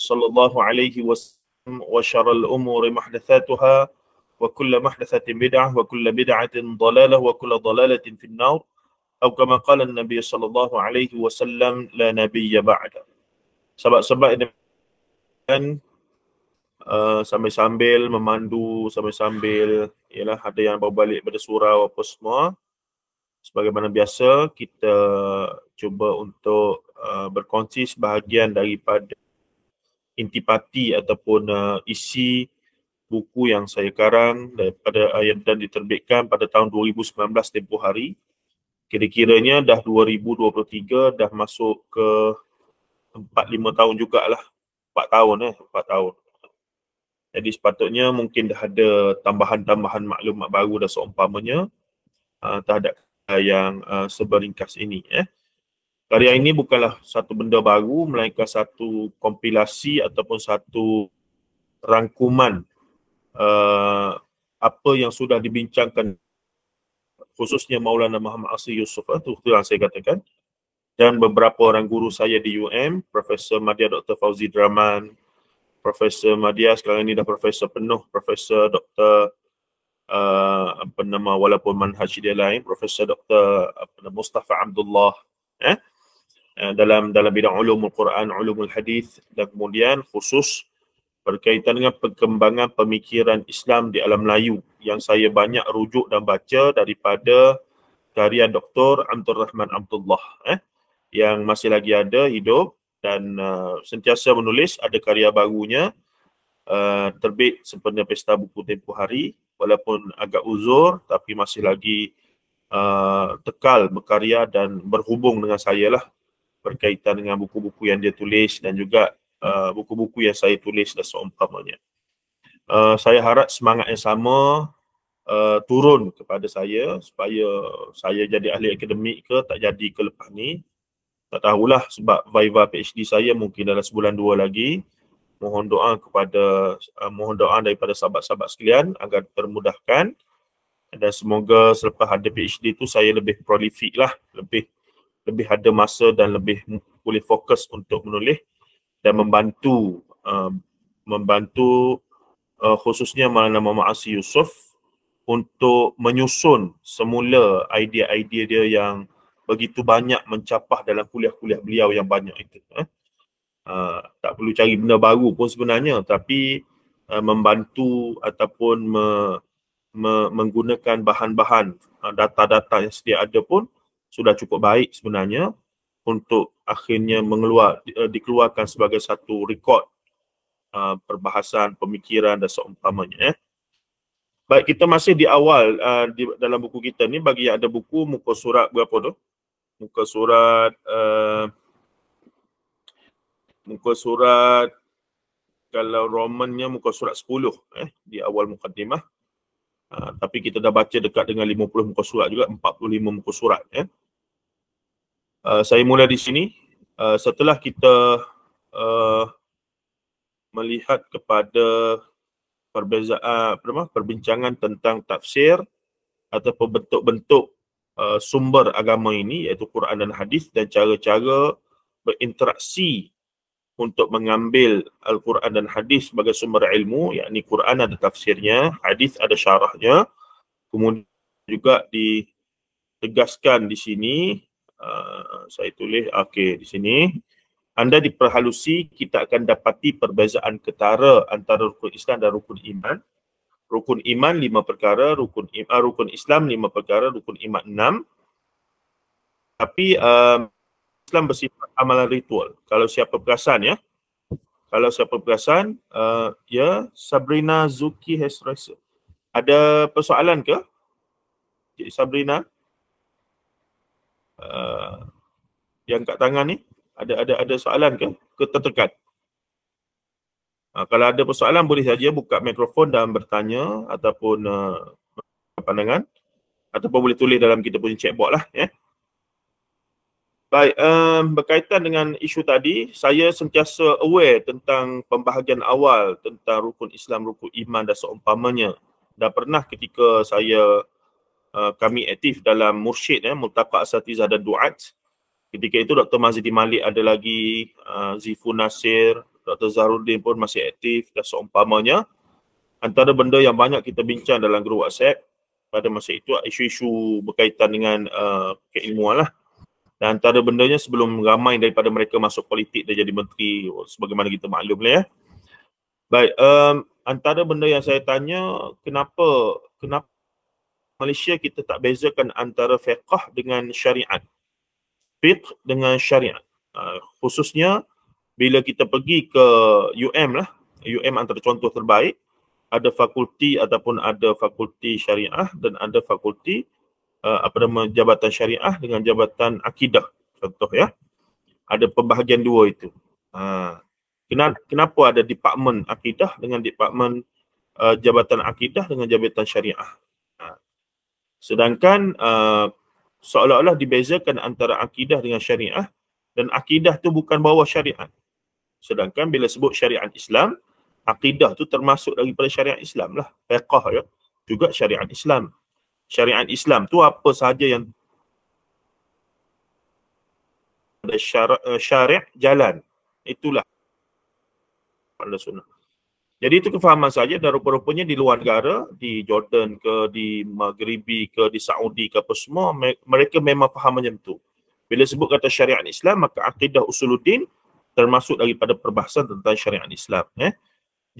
صلى الله عليه وسلم وشر الأمور محدثاتها وكل محدثة بدعة وكل بدعة ضلالة وكل ضلالة في النار أو كما قال النبي صلى الله عليه وسلم لا نبي بعد Sebab-sebab dan uh, sambil-sambil memandu, sambil-sambil ialah ada yang bawa balik pada surau apa semua. Sebagaimana biasa kita cuba untuk uh, berkongsi sebahagian daripada intipati ataupun uh, isi buku yang saya karang daripada ayat dan diterbitkan pada tahun 2019 tempoh hari. Kira-kiranya dah 2023 dah masuk ke 4-5 tahun jugalah. 4 tahun eh, 4 tahun. Jadi sepatutnya mungkin dah ada tambahan-tambahan maklumat baru dan seumpamanya uh, terhadap yang uh, seberingkas ini. Eh karya ini bukanlah satu benda baru melainkan satu kompilasi ataupun satu rangkuman uh, apa yang sudah dibincangkan khususnya Maulana Muhammad Asri Yusuf itu eh, yang saya katakan dan beberapa orang guru saya di UM Profesor Madia Dr. Fauzi Draman Profesor Madia sekarang ini dah profesor penuh Profesor Dr. Uh, eh, apa nama walaupun manhaj dia lain Profesor Dr. apa nama Mustafa Abdullah eh Eh, dalam dalam bidang ulumul Quran, ulumul hadis dan kemudian khusus berkaitan dengan perkembangan pemikiran Islam di alam Melayu yang saya banyak rujuk dan baca daripada karya Dr. Abdul Rahman Abdullah eh yang masih lagi ada hidup dan uh, sentiasa menulis ada karya barunya uh, terbit sempena pesta buku tempoh hari walaupun agak uzur tapi masih lagi uh, tekal berkarya dan berhubung dengan saya lah berkaitan dengan buku-buku yang dia tulis dan juga uh, buku-buku uh, yang saya tulis dan seumpamanya. Uh, saya harap semangat yang sama uh, turun kepada saya supaya saya jadi ahli akademik ke tak jadi ke lepas ni. Tak tahulah sebab Viva PhD saya mungkin dalam sebulan dua lagi. Mohon doa kepada uh, mohon doa daripada sahabat-sahabat sekalian agar termudahkan dan semoga selepas ada PhD tu saya lebih prolifik lah, lebih lebih ada masa dan lebih boleh fokus untuk menulis dan membantu uh, membantu uh, khususnya Maulana Muhammad Asy Yusuf untuk menyusun semula idea-idea dia yang begitu banyak mencapah dalam kuliah-kuliah beliau yang banyak itu eh. uh, tak perlu cari benda baru pun sebenarnya tapi uh, membantu ataupun me, me, menggunakan bahan-bahan uh, data-data yang sedia ada pun sudah cukup baik sebenarnya untuk akhirnya mengeluar, eh, dikeluarkan sebagai satu rekod uh, perbahasan, pemikiran dan seumpamanya. Eh. Baik, kita masih di awal uh, di, dalam buku kita ni bagi yang ada buku muka surat berapa tu? Muka surat uh, muka surat kalau Romannya muka surat 10 eh, di awal mukaddimah. Uh, tapi kita dah baca dekat dengan 50 muka surat juga, 45 muka surat. Eh uh, saya mula di sini uh, setelah kita uh, melihat kepada perbezaan uh, perbincangan tentang tafsir atau bentuk-bentuk uh, sumber agama ini iaitu Quran dan hadis dan cara-cara berinteraksi untuk mengambil Al-Quran dan hadis sebagai sumber ilmu iaitu Quran ada tafsirnya, hadis ada syarahnya kemudian juga ditegaskan di sini Ah, saya tulis okey di sini anda diperhalusi kita akan dapati perbezaan ketara antara rukun Islam dan rukun iman rukun iman lima perkara rukun uh, rukun Islam lima perkara rukun iman enam tapi uh, Islam bersifat amalan ritual kalau siapa perasan ya kalau siapa perasan uh, ya yeah, Sabrina Zuki has ada persoalan ke Cik Sabrina uh, yang kat tangan ni ada ada ada soalan ke ke tertekan uh, kalau ada persoalan boleh saja buka mikrofon dan bertanya ataupun uh, pandangan ataupun boleh tulis dalam kita punya chatbot lah ya yeah. Baik, um, berkaitan dengan isu tadi, saya sentiasa aware tentang pembahagian awal tentang rukun Islam, rukun iman dan seumpamanya. Dah pernah ketika saya Uh, kami aktif dalam mursyid eh multaqa' asatizah dan duat ketika itu Dr Mazidi Malik ada lagi uh, Zifu Nasir Dr Zarudin pun masih aktif dan seumpamanya antara benda yang banyak kita bincang dalam grup WhatsApp pada masa itu isu-isu berkaitan dengan uh, keilmuan lah dan antara bendanya sebelum ramai daripada mereka masuk politik dan jadi menteri sebagaimana kita maklum lah ya baik um, antara benda yang saya tanya kenapa kenapa Malaysia kita tak bezakan antara fiqh dengan syariat. Fiqh dengan syariat. Uh, khususnya bila kita pergi ke UM lah, UM antara contoh terbaik, ada fakulti ataupun ada fakulti syariah dan ada fakulti uh, apa nama jabatan syariah dengan jabatan akidah contoh ya. Ada pembahagian dua itu. Uh, kenapa ada department akidah dengan department uh, jabatan akidah dengan jabatan syariah? Sedangkan uh, seolah-olah dibezakan antara akidah dengan syariah dan akidah tu bukan bawah syariat. Sedangkan bila sebut syariat Islam, akidah tu termasuk daripada syariat Islam lah. Fiqah ya. Juga syariat Islam. Syariat Islam tu apa sahaja yang ada syar- syariat jalan. Itulah. Allah Sunnah. Jadi itu kefahaman saja dan rupa-rupanya di luar negara, di Jordan ke, di Maghribi ke, di Saudi ke apa semua, mereka memang faham macam tu. Bila sebut kata syariat Islam, maka akidah usuluddin termasuk daripada perbahasan tentang syariat Islam. Eh.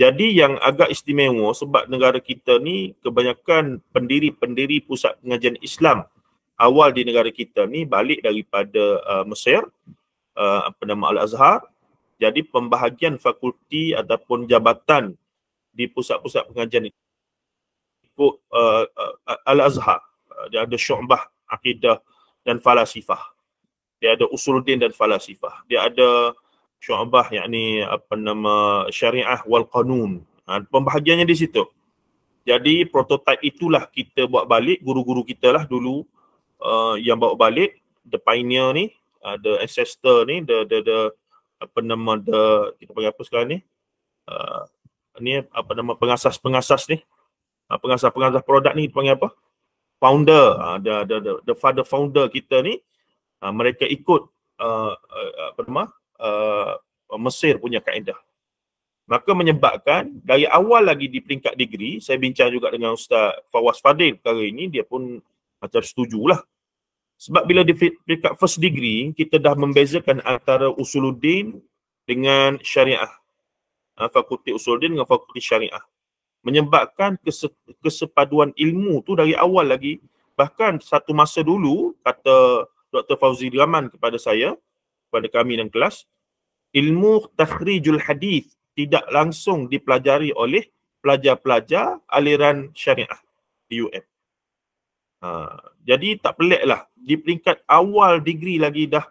Jadi yang agak istimewa sebab negara kita ni kebanyakan pendiri-pendiri pusat pengajian Islam awal di negara kita ni balik daripada uh, Mesir, uh, apa nama Al-Azhar, jadi pembahagian fakulti ataupun jabatan di pusat-pusat pengajian ikut uh, al-azhar. dia ada syu'bah akidah dan falasifah. Dia ada usul din dan falasifah. Dia ada syu'bah yakni apa nama syariah wal qanun. Ha, pembahagiannya di situ. Jadi prototipe itulah kita buat balik guru-guru kita lah dulu uh, yang bawa balik the pioneer ni, uh, the ancestor ni, the the the apa nama the kita panggil apa sekarang ni uh, ni apa nama pengasas-pengasas ni uh, pengasas-pengasas produk ni kita panggil apa founder uh, the, the, the the father founder kita ni uh, mereka ikut uh, apa nama uh, Mesir punya kaedah maka menyebabkan dari awal lagi di peringkat degree saya bincang juga dengan ustaz Fawaz Fadil kali ini dia pun macam setujulah sebab bila di, dekat first degree, kita dah membezakan antara usuluddin dengan syariah. Ha, fakulti usuluddin dengan fakulti syariah. Menyebabkan kese, kesepaduan ilmu tu dari awal lagi. Bahkan satu masa dulu, kata Dr. Fauzi Raman kepada saya, kepada kami dalam kelas, ilmu takhrijul hadith tidak langsung dipelajari oleh pelajar-pelajar aliran syariah di UM. Ha, jadi tak pelik lah di peringkat awal degree lagi dah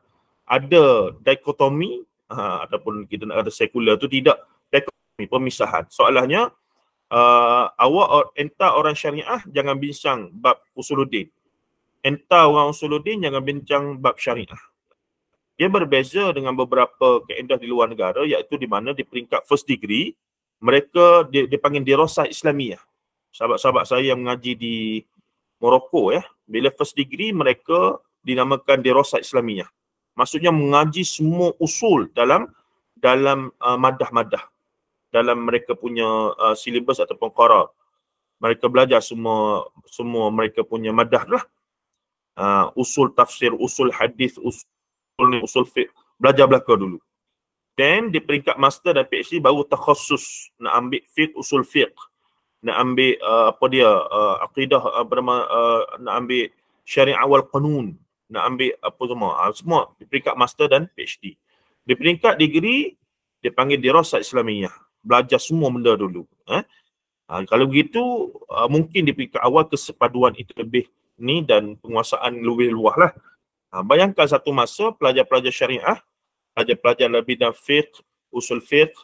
ada dikotomi uh, ataupun kita nak kata sekular tu tidak dikotomi pemisahan. Soalannya uh, awak or, entah orang syariah jangan bincang bab usuludin Entah orang usuludin jangan bincang bab syariah. Dia berbeza dengan beberapa kaedah di luar negara iaitu di mana di peringkat first degree mereka dipanggil dirosah Islamiah. Sahabat-sahabat saya yang mengaji di Morocco ya. Bila first degree mereka dinamakan derosa Islamiyah. Maksudnya mengaji semua usul dalam dalam uh, madah-madah. Dalam mereka punya uh, syllabus ataupun qara. Mereka belajar semua semua mereka punya madah lah. Uh, usul tafsir, usul hadis, usul usul fiqh. Belajar belaka dulu. Then di peringkat master dan PhD baru terkhusus nak ambil fiqh, usul fiqh nak ambil uh, apa dia uh, akidah apa uh, nama uh, nak ambil syariah awal qanun nak ambil apa semua uh, semua di peringkat master dan PhD di peringkat degree dia panggil dirasat islamiah belajar semua benda dulu eh uh, kalau begitu uh, mungkin di peringkat awal kesepaduan itu lebih ni dan penguasaan lebih luah lah uh, ah, bayangkan satu masa pelajar-pelajar syariah pelajar-pelajar lebih dan fiqh usul fiqh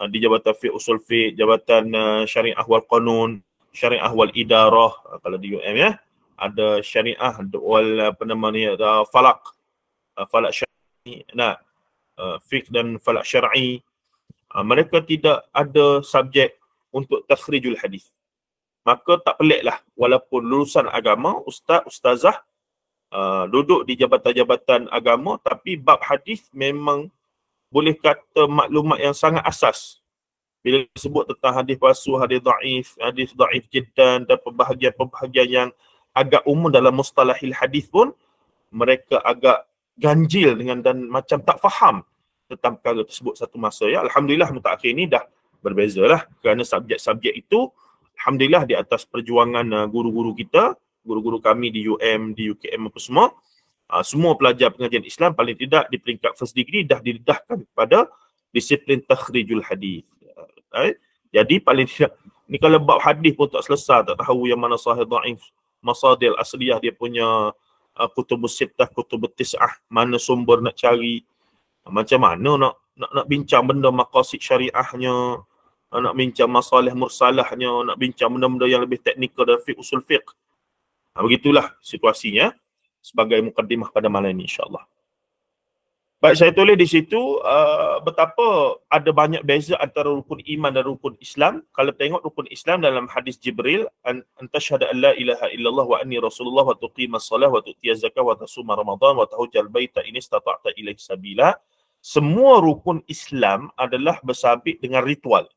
Ah, di Jabatan Fiqh Usul Fiqh, Jabatan uh, Syariah Ahwal Qanun, Syariah Ahwal Idarah uh, kalau di UM ya. Ada Syariah wal apa nama ni ada Falak, uh, Falak Syar'i, nah uh, Fiqh dan Falak Syar'i. Uh, mereka tidak ada subjek untuk takhrijul hadis. Maka tak peliklah walaupun lulusan agama, ustaz, ustazah uh, duduk di jabatan-jabatan agama tapi bab hadis memang boleh kata maklumat yang sangat asas bila disebut tentang hadis palsu, hadis daif, hadis daif jiddan dan pembahagian-pembahagian yang agak umum dalam mustalahil hadis pun mereka agak ganjil dengan dan macam tak faham tentang perkara tersebut satu masa ya alhamdulillah mutakhir akhir ini dah lah. kerana subjek-subjek itu alhamdulillah di atas perjuangan uh, guru-guru kita guru-guru kami di UM di UKM apa semua Ah, semua pelajar pengajian Islam paling tidak di peringkat first degree dah didedahkan kepada disiplin takhrijul hadis. Right? Ah, eh? Jadi paling tidak ni kalau bab hadis pun tak selesai tak tahu yang mana sahih dhaif masadil asliyah dia punya uh, ah, kutubus sittah kutubut tis'ah mana sumber nak cari macam mana nak nak, nak bincang benda maqasid syariahnya nak bincang masalah mursalahnya nak bincang benda-benda yang lebih teknikal dari fiqh usul fiqh. Ha, begitulah situasinya sebagai mukaddimah pada malam ini insyaAllah. Baik saya tulis di situ uh, betapa ada banyak beza antara rukun iman dan rukun Islam. Kalau tengok rukun Islam dalam hadis Jibril anta syahada alla ilaha illallah wa anni rasulullah wa tuqimas salah wa tu'tiyaz zakah wa tasum ramadan wa tahujjal baita in istata'ta ilaik sabila. Semua rukun Islam adalah bersabit dengan ritual.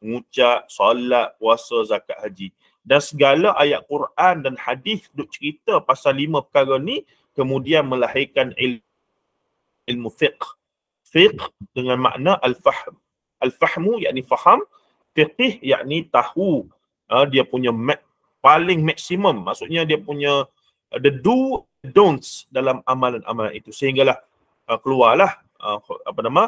Mengucap, solat, puasa, zakat, haji dan segala ayat Quran dan hadis duk cerita pasal lima perkara ni kemudian melahirkan ilmu, ilmu fiqh fiqh dengan makna al-fahm al-fahmu yakni faham fiqh yakni tahu uh, dia punya ma- paling maksimum maksudnya dia punya uh, the do don'ts dalam amalan-amalan itu sehinggalah uh, keluarlah uh, apa nama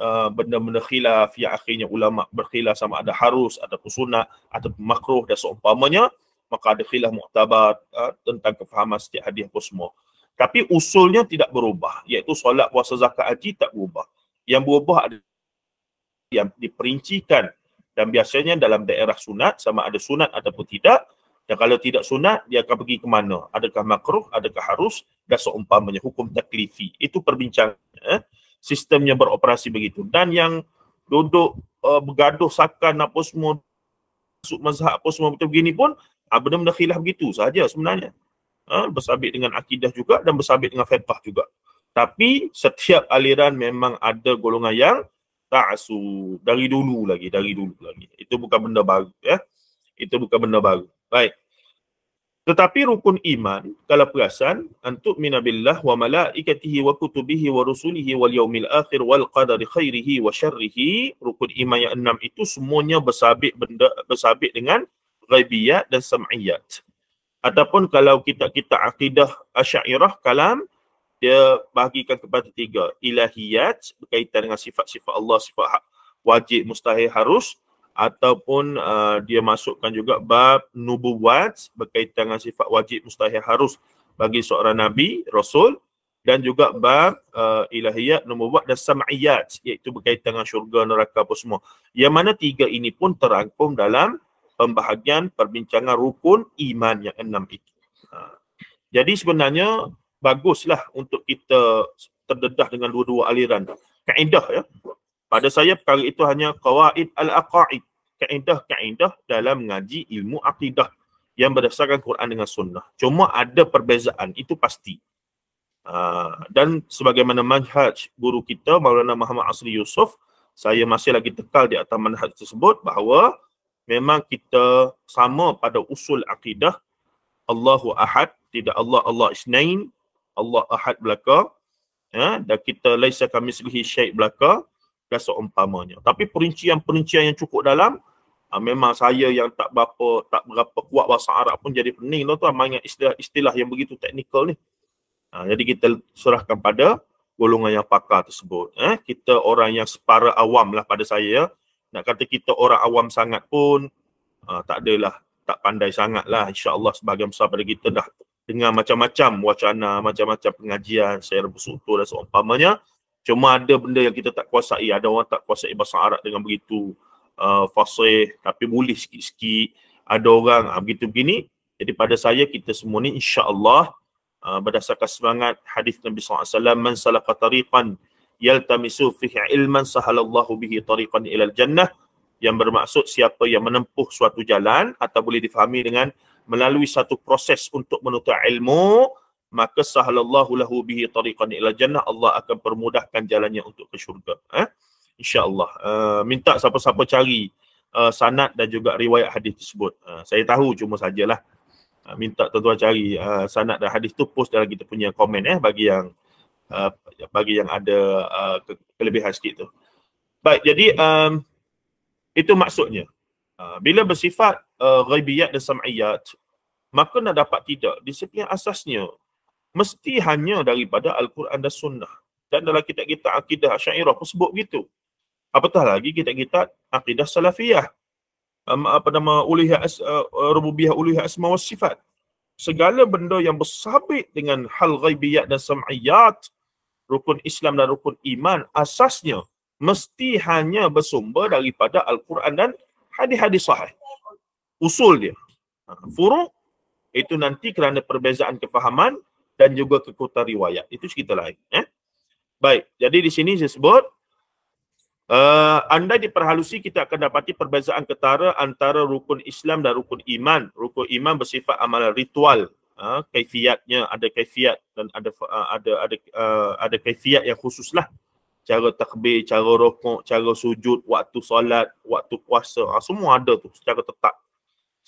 Uh, benda-benda khilaf yang akhirnya ulama berkhilaf sama ada harus ada sunat ada makruh dan seumpamanya maka ada khilaf muktabar uh, tentang kefahaman setiap hadiah apa semua tapi usulnya tidak berubah iaitu solat puasa zakat haji tak berubah yang berubah adalah yang diperincikan dan biasanya dalam daerah sunat sama ada sunat ataupun tidak dan kalau tidak sunat dia akan pergi ke mana adakah makruh adakah harus dan seumpamanya hukum taklifi itu perbincangan eh? sistemnya beroperasi begitu dan yang duduk uh, bergaduh sakan apa semua masuk mazhab apa semua macam begini pun uh, benda-benda khilaf begitu saja sebenarnya uh, bersabit dengan akidah juga dan bersabit dengan fatwa juga tapi setiap aliran memang ada golongan yang tak asu dari dulu lagi dari dulu lagi itu bukan benda baru ya itu bukan benda baru baik tetapi rukun iman, kalau perasan, antuk minabillah wa malaikatihi wa kutubihi wa rusulihi wal yaumil akhir wal qadari khairihi wa syarrihi, rukun iman yang enam itu semuanya bersabit benda bersabit dengan ghaibiyat dan sam'iyat. Adapun kalau kita kita akidah Asy'ariyah kalam dia bahagikan kepada tiga, ilahiyat berkaitan dengan sifat-sifat Allah, sifat ha-, wajib, mustahil, harus, ataupun uh, dia masukkan juga bab nubuwat berkaitan dengan sifat wajib mustahil harus bagi seorang nabi rasul dan juga bab uh, ilahiyat nubuwat dan sam'iyat iaitu berkaitan dengan syurga neraka apa semua yang mana tiga ini pun terangkum dalam pembahagian perbincangan rukun iman yang enam itu uh, ha. jadi sebenarnya baguslah untuk kita terdedah dengan dua-dua aliran kaedah ya pada saya perkara itu hanya qawaid al-aqaid, kaedah-kaedah dalam mengaji ilmu akidah yang berdasarkan Quran dengan sunnah. Cuma ada perbezaan, itu pasti. Uh, dan sebagaimana manhaj guru kita Maulana Muhammad Asri Yusuf saya masih lagi tekal di atas manhaj tersebut bahawa memang kita sama pada usul akidah Allahu Ahad tidak Allah Allah Isnain Allah Ahad belaka ya dan kita laisa kami sebagai syaitan belaka dan seumpamanya. Tapi perincian-perincian yang cukup dalam uh, memang saya yang tak berapa tak berapa kuat bahasa Arab pun jadi pening tu tuan ah, banyak istilah-istilah yang begitu teknikal ni. Uh, jadi kita serahkan pada golongan yang pakar tersebut. Eh, kita orang yang separa awam lah pada saya. Ya. Nak kata kita orang awam sangat pun uh, tak adalah tak pandai sangat lah. InsyaAllah sebahagian besar pada kita dah dengan macam-macam wacana, macam-macam pengajian, saya bersutur dan seumpamanya. Cuma ada benda yang kita tak kuasai. Ada orang tak kuasai bahasa Arab dengan begitu uh, fasih tapi boleh sikit-sikit. Ada orang uh, begitu begini. Jadi pada saya kita semua ni insya-Allah uh, berdasarkan semangat hadis Nabi SAW man salaka tariqan yaltamisu fihi ilman sahalallahu bihi tariqan ilal jannah yang bermaksud siapa yang menempuh suatu jalan atau boleh difahami dengan melalui satu proses untuk menuntut ilmu maka sahalallahu lahu bihi tariqan ila jannah Allah akan permudahkan jalannya untuk ke syurga eh insyaallah uh, minta siapa-siapa cari uh, sanad dan juga riwayat hadis tersebut uh, saya tahu cuma sajalah uh, minta tuan-tuan cari uh, sanad dan hadis tu post dalam kita punya komen eh bagi yang uh, bagi yang ada uh, ke- kelebihan sikit tu baik jadi um, itu maksudnya uh, bila bersifat uh, ghaibiyat dan sam'iyat maka nak dapat tidak disiplin asasnya mesti hanya daripada Al-Quran dan Sunnah. Dan dalam kitab-kitab akidah Asyairah pun sebut begitu. Apatah lagi kitab-kitab akidah Salafiyah. Um, apa nama uliha as, uh, uh rububiyah uliha asma wa sifat. Segala benda yang bersabit dengan hal ghaibiyat dan sam'iyat, rukun Islam dan rukun iman, asasnya mesti hanya bersumber daripada Al-Quran dan hadis-hadis sahih. Usul dia. Ha, Furuk, itu nanti kerana perbezaan kefahaman dan juga kekuatan riwayat. Itu cerita lain. Eh? Baik, jadi di sini saya sebut, uh, eh, anda diperhalusi kita akan dapati perbezaan ketara antara rukun Islam dan rukun iman. Rukun iman bersifat amalan ritual. Uh, kaifiatnya ada kaifiat dan ada uh, ada ada uh, ada kaifiat yang khususlah cara takbir, cara rokok, cara sujud, waktu solat, waktu puasa, uh, semua ada tu secara tetap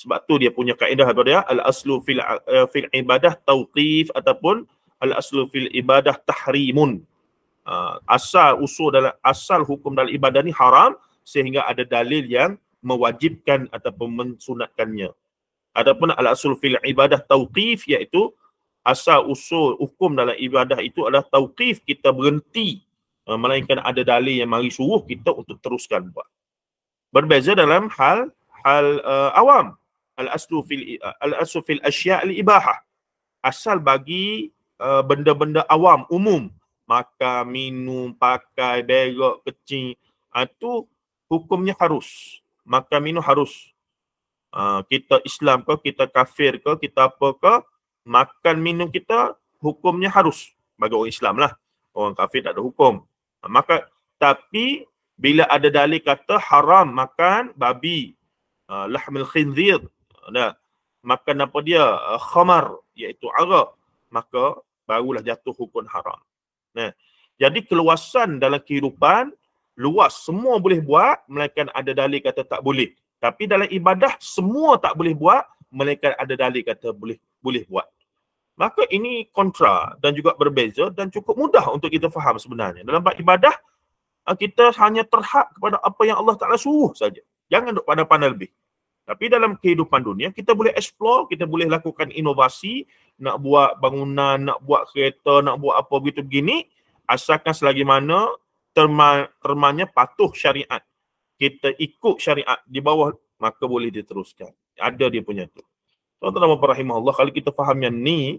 sebab tu dia punya kaedah apa dia al aslu fil uh, fil ibadah tauqif ataupun al aslu fil ibadah tahrimun uh, asal usul dalam asal hukum dalam ibadah ni haram sehingga ada dalil yang mewajibkan ataupun mensunatkannya ataupun al aslu fil ibadah tauqif iaitu asal usul hukum dalam ibadah itu adalah tauqif kita berhenti uh, melainkan ada dalil yang mari suruh kita untuk teruskan buat berbeza dalam hal hal uh, awam al-aslu fil al-aslu fil asya' al-ibahah. Asal bagi uh, benda-benda awam umum, makan, minum, pakai, berak, kecil, itu ah, uh, hukumnya harus. Makan minum harus. Uh, kita Islam ke, kita kafir ke, kita apa ke, makan minum kita hukumnya harus bagi orang Islam lah. Orang kafir tak ada hukum. Uh, maka tapi bila ada dalil kata haram makan babi, uh, lahmil khinzir, dah makan apa dia eh, khamar iaitu arak maka barulah jatuh hukum haram nah jadi keluasan dalam kehidupan luas semua boleh buat melainkan ada dalil kata tak boleh tapi dalam ibadah semua tak boleh buat melainkan ada dalil kata boleh boleh buat maka ini kontra dan juga berbeza dan cukup mudah untuk kita faham sebenarnya dalam bab ibadah eh, kita hanya terhad kepada apa yang Allah Taala suruh saja jangan duk pandang-pandang lebih tapi dalam kehidupan dunia kita boleh explore, kita boleh lakukan inovasi, nak buat bangunan, nak buat kereta, nak buat apa begitu begini asalkan selagi mana terma, termanya patuh syariat. Kita ikut syariat di bawah maka boleh diteruskan. Ada dia punya tu. Tuan-tuan dan rahimahullah kalau kita faham yang ni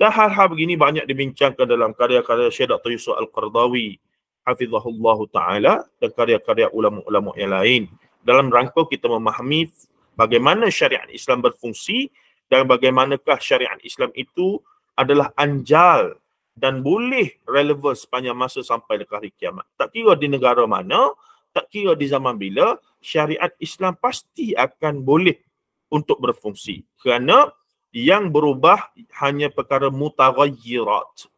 dah hal-hal begini banyak dibincangkan dalam karya-karya Syed Dr. Yusuf Al-Qardawi hafizahullahu taala dan karya-karya ulama-ulama yang lain dalam rangka kita memahami bagaimana syariat Islam berfungsi dan bagaimanakah syariat Islam itu adalah anjal dan boleh relevan sepanjang masa sampai ke hari kiamat. Tak kira di negara mana, tak kira di zaman bila, syariat Islam pasti akan boleh untuk berfungsi. Kerana yang berubah hanya perkara mutaghayyirat.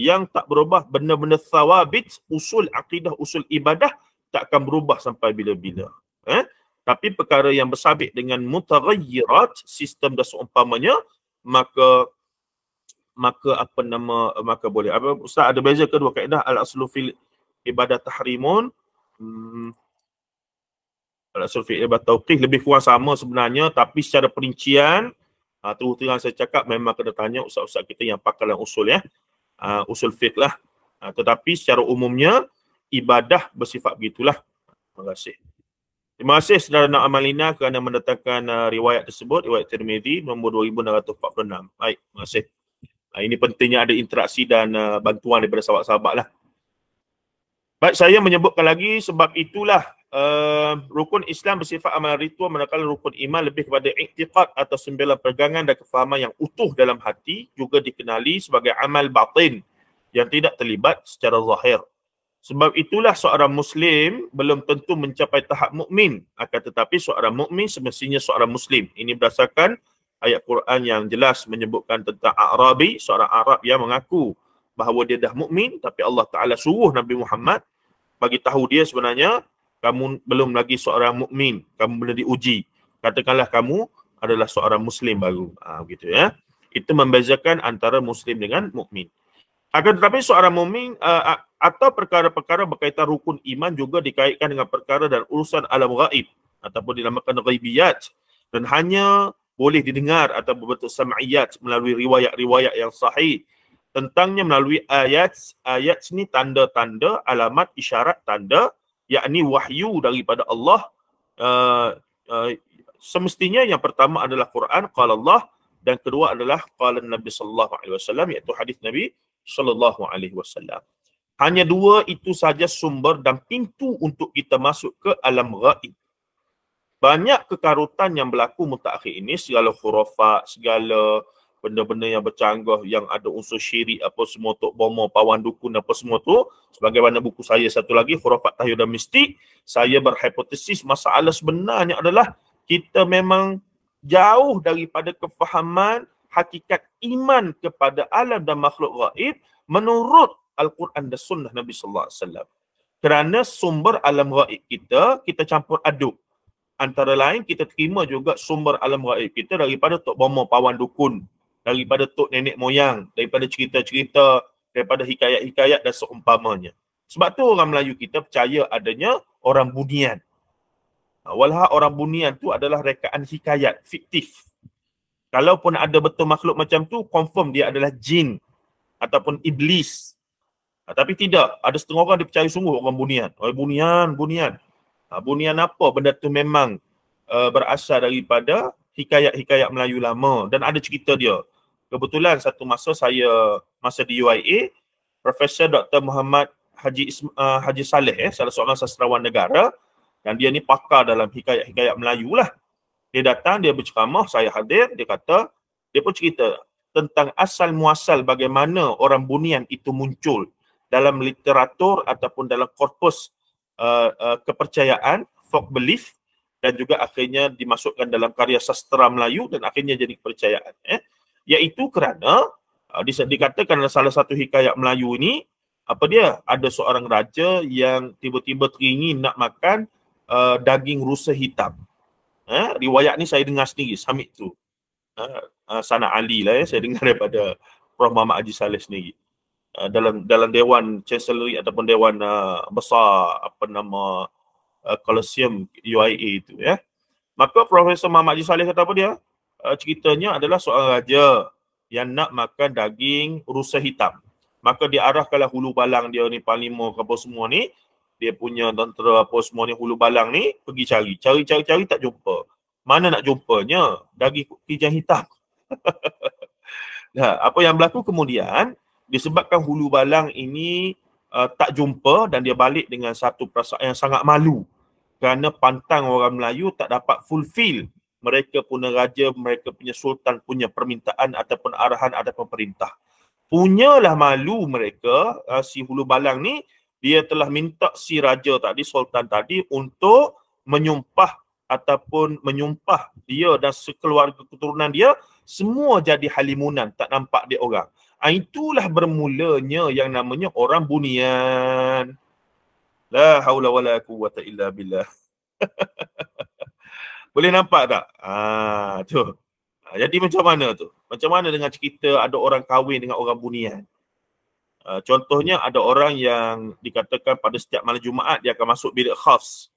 Yang tak berubah benda-benda sawabit usul akidah, usul ibadah tak akan berubah sampai bila-bila eh? tapi perkara yang bersabit dengan mutaghayyirat sistem dan seumpamanya maka maka apa nama maka boleh apa ustaz ada beza kedua kaedah al-aslu fil ibadah tahrimun hmm. al-aslu fil ibadah tauqif lebih kurang sama sebenarnya tapi secara perincian ah, terutama terus saya cakap memang kena tanya ustaz-ustaz kita yang pakar dalam usul ya ha, usul fiqh lah ha, tetapi secara umumnya ibadah bersifat begitulah terima kasih Terima kasih saudara Nak Amalina kerana mendatangkan uh, riwayat tersebut, riwayat Tirmidhi nombor 2646. Baik, terima kasih. Uh, ini pentingnya ada interaksi dan uh, bantuan daripada sahabat-sahabat lah. Baik, saya menyebutkan lagi sebab itulah uh, rukun Islam bersifat amal ritual manakala rukun iman lebih kepada iktiqat atau sembilan pegangan dan kefahaman yang utuh dalam hati juga dikenali sebagai amal batin yang tidak terlibat secara zahir. Sebab itulah seorang Muslim belum tentu mencapai tahap mukmin. Akan tetapi seorang mukmin semestinya seorang Muslim. Ini berdasarkan ayat Quran yang jelas menyebutkan tentang Arabi, seorang Arab yang mengaku bahawa dia dah mukmin, tapi Allah Taala suruh Nabi Muhammad bagi tahu dia sebenarnya kamu belum lagi seorang mukmin, kamu boleh diuji. Katakanlah kamu adalah seorang Muslim baru. ha, begitu ya. Itu membezakan antara Muslim dengan mukmin. Akan tetapi seorang mukmin uh, atau perkara-perkara berkaitan rukun iman juga dikaitkan dengan perkara dan urusan alam gaib ataupun dinamakan ghaibiyat dan hanya boleh didengar atau berbentuk sam'iyat melalui riwayat-riwayat yang sahih tentangnya melalui ayat ayat ini tanda-tanda alamat isyarat tanda yakni wahyu daripada Allah uh, uh, semestinya yang pertama adalah Quran qala Allah dan kedua adalah qala Nabi sallallahu alaihi wasallam iaitu hadis Nabi sallallahu alaihi wasallam hanya dua itu saja sumber dan pintu untuk kita masuk ke alam gaib. Banyak kekarutan yang berlaku mutakhir ini, segala khurafat, segala benda-benda yang bercanggah yang ada unsur syirik apa semua tu bomo pawan dukun apa semua tu sebagaimana buku saya satu lagi khurafat tahyul dan mistik saya berhipotesis masalah sebenarnya adalah kita memang jauh daripada kefahaman hakikat iman kepada alam dan makhluk gaib menurut Al-Quran dan Sunnah Nabi Sallallahu Alaihi Wasallam. Kerana sumber alam gaib kita, kita campur aduk. Antara lain, kita terima juga sumber alam gaib kita daripada Tok Bomo Pawan Dukun, daripada Tok Nenek Moyang, daripada cerita-cerita, daripada hikayat-hikayat dan seumpamanya. Sebab tu orang Melayu kita percaya adanya orang bunian. Ha, Walha orang bunian tu adalah rekaan hikayat, fiktif. Kalaupun ada betul makhluk macam tu, confirm dia adalah jin ataupun iblis Ha, tapi tidak. Ada setengah orang dia percaya sungguh orang bunian. Orang bunian, bunian. Ha, bunian apa? Benda tu memang uh, berasal daripada hikayat-hikayat Melayu lama. Dan ada cerita dia. Kebetulan satu masa saya, masa di UIA, Profesor Dr. Muhammad Haji uh, Haji Saleh, eh, salah seorang sastrawan negara, dan dia ni pakar dalam hikayat-hikayat Melayu lah. Dia datang, dia berceramah, saya hadir, dia kata, dia pun cerita tentang asal-muasal bagaimana orang bunian itu muncul dalam literatur ataupun dalam korpus uh, uh, kepercayaan folk belief dan juga akhirnya dimasukkan dalam karya sastra Melayu dan akhirnya jadi kepercayaan eh iaitu kerana uh, dikatakan dalam salah satu hikayat Melayu ini apa dia ada seorang raja yang tiba-tiba teringin nak makan uh, daging rusa hitam eh riwayat ni saya dengar sendiri samit tu uh, ah, uh, ah, sana ali lah ya saya dengar daripada Prof Muhammad Haji Saleh sendiri Uh, dalam dalam dewan chancellery ataupun dewan uh, besar apa nama Colosseum uh, UIA itu ya. Maka Profesor Muhammad Jisalih kata apa dia? Uh, ceritanya adalah soal raja yang nak makan daging rusa hitam. Maka diarahkanlah hulu balang dia ni panglima ke apa semua ni dia punya tentera apa semua ni hulu balang ni pergi cari. Cari cari cari tak jumpa. Mana nak jumpanya daging kijang hitam. nah, apa yang berlaku kemudian disebabkan hulu balang ini uh, tak jumpa dan dia balik dengan satu perasaan yang sangat malu kerana pantang orang Melayu tak dapat fulfill mereka punya raja, mereka punya sultan punya permintaan ataupun arahan ataupun perintah. Punyalah malu mereka, uh, si hulu balang ni, dia telah minta si raja tadi, sultan tadi untuk menyumpah ataupun menyumpah dia dan sekeluarga keturunan dia semua jadi halimunan, tak nampak dia orang. Ha, itulah bermulanya yang namanya orang bunian. La haula wala quwata illa billah. Boleh nampak tak? Ah, ha, tu. Ha, jadi macam mana tu? Macam mana dengan cerita ada orang kahwin dengan orang bunian? Ha, contohnya ada orang yang dikatakan pada setiap malam Jumaat dia akan masuk bilik khas.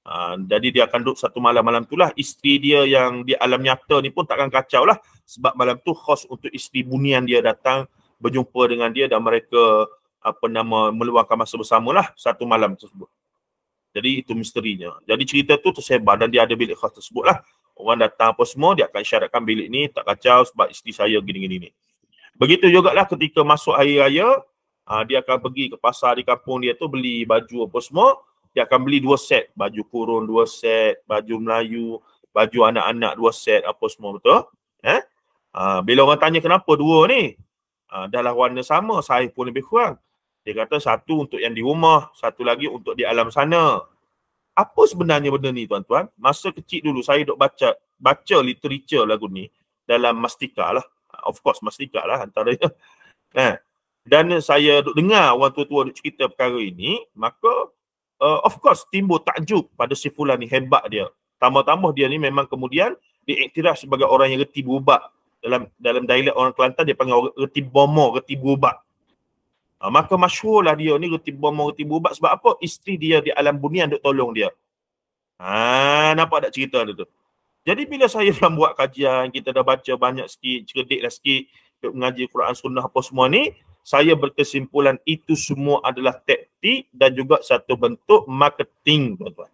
Ha, jadi dia akan duduk satu malam malam tu lah isteri dia yang di alam nyata ni pun takkan kacau lah sebab malam tu khos untuk isteri bunian dia datang berjumpa dengan dia dan mereka apa nama meluangkan masa bersama lah satu malam tersebut. Jadi itu misterinya. Jadi cerita tu tersebar dan dia ada bilik khos tersebut lah. Orang datang apa semua dia akan syaratkan bilik ni tak kacau sebab isteri saya gini-gini ni. Begitu juga lah ketika masuk hari raya ha, dia akan pergi ke pasar di kampung dia tu beli baju apa semua dia akan beli dua set baju kurun, dua set baju Melayu baju anak-anak dua set apa semua betul eh ha, bila orang tanya kenapa dua ni ha, Dah dalam warna sama saya pun lebih kurang dia kata satu untuk yang di rumah satu lagi untuk di alam sana apa sebenarnya benda ni tuan-tuan masa kecil dulu saya dok baca baca literature lagu ni dalam mastika lah of course mastika lah antaranya eh dan saya dok dengar orang tua-tua duk cerita perkara ini maka uh, of course timbul takjub pada si fulan ni hebat dia. Tambah-tambah dia ni memang kemudian diiktiraf sebagai orang yang reti bubak. Dalam dalam dialek orang Kelantan dia panggil orang reti bomo, reti bubak. Uh, ha, maka masyhurlah dia ni reti bomo, reti bubak sebab apa? Isteri dia di alam bunian duk tolong dia. Ha, nampak tak cerita dia tu? Jadi bila saya dalam buat kajian, kita dah baca banyak sikit, cerdik dah sikit, mengaji Quran Sunnah apa semua ni, saya berkesimpulan itu semua adalah taktik dan juga satu bentuk marketing tuan-tuan.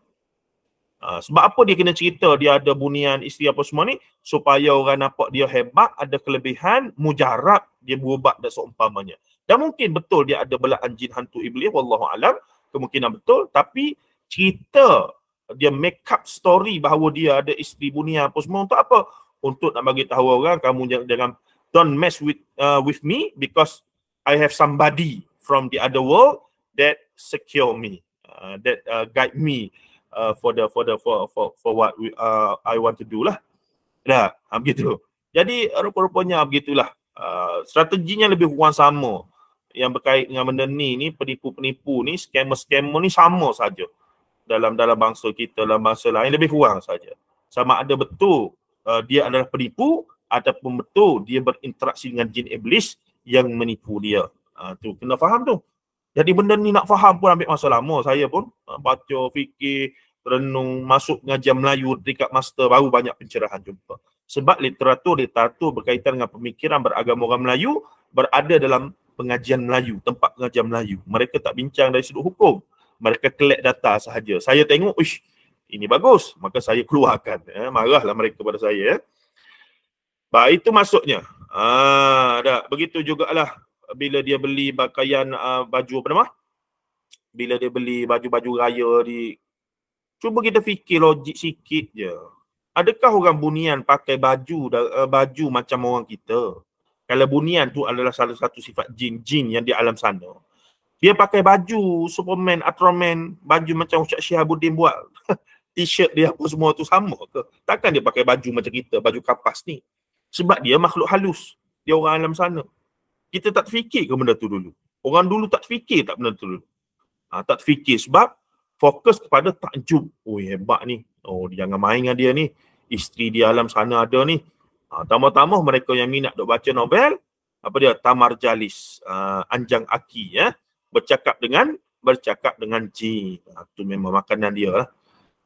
Ha, sebab apa dia kena cerita dia ada bunian isteri apa semua ni supaya orang nampak dia hebat, ada kelebihan, mujarab dia berubat dan seumpamanya. Dan mungkin betul dia ada belaan jin hantu iblis wallahu alam, kemungkinan betul tapi cerita dia make up story bahawa dia ada isteri bunian apa semua untuk apa? Untuk nak bagi tahu orang kamu jangan don't mess with uh, with me because I have somebody from the other world that secure me, uh, that uh, guide me uh, for the for the for for for what we, uh, I want to do lah. Dah, ah, begitu. Jadi rupa-rupanya begitulah. Uh, strateginya lebih kurang sama yang berkait dengan benda ni ni penipu-penipu ni scammer-scammer ni sama saja dalam dalam bangsa kita dalam bangsa lain lebih kurang saja sama ada betul uh, dia adalah penipu ataupun betul dia berinteraksi dengan jin iblis yang menipu dia. Ha, tu kena faham tu. Jadi benda ni nak faham pun ambil masa lama. Saya pun ha, baca, fikir, renung, masuk pengajian Melayu dekat master baru banyak pencerahan jumpa. Sebab literatur literatur berkaitan dengan pemikiran beragama orang Melayu berada dalam pengajian Melayu, tempat pengajian Melayu. Mereka tak bincang dari sudut hukum. Mereka collect data sahaja. Saya tengok, uish, ini bagus. Maka saya keluarkan. Eh, marahlah mereka pada saya. Eh. Baik, itu maksudnya. Ah, dah Begitu jugalah bila dia beli pakaian uh, baju apa nama? Bila dia beli baju-baju raya di Cuba kita fikir logik sikit je. Adakah orang bunian pakai baju uh, baju macam orang kita? Kalau bunian tu adalah salah satu sifat jin-jin yang di alam sana. Dia pakai baju Superman, atroman, baju macam Ustaz Syihabuddin buat. T-shirt dia apa semua tu sama ke? Takkan dia pakai baju macam kita, baju kapas ni. Sebab dia makhluk halus. Dia orang alam sana. Kita tak fikir ke benda tu dulu. Orang dulu tak fikir tak benda tu dulu. Ha, tak fikir sebab fokus kepada takjub. Oh hebat ni. Oh jangan main dengan dia ni. Isteri dia alam sana ada ni. Ha, tambah-tambah mereka yang minat duk baca novel. Apa dia? Tamar Jalis. Uh, Anjang Aki. Ya. Bercakap dengan bercakap dengan Ji Ha, tu memang makanan dia lah.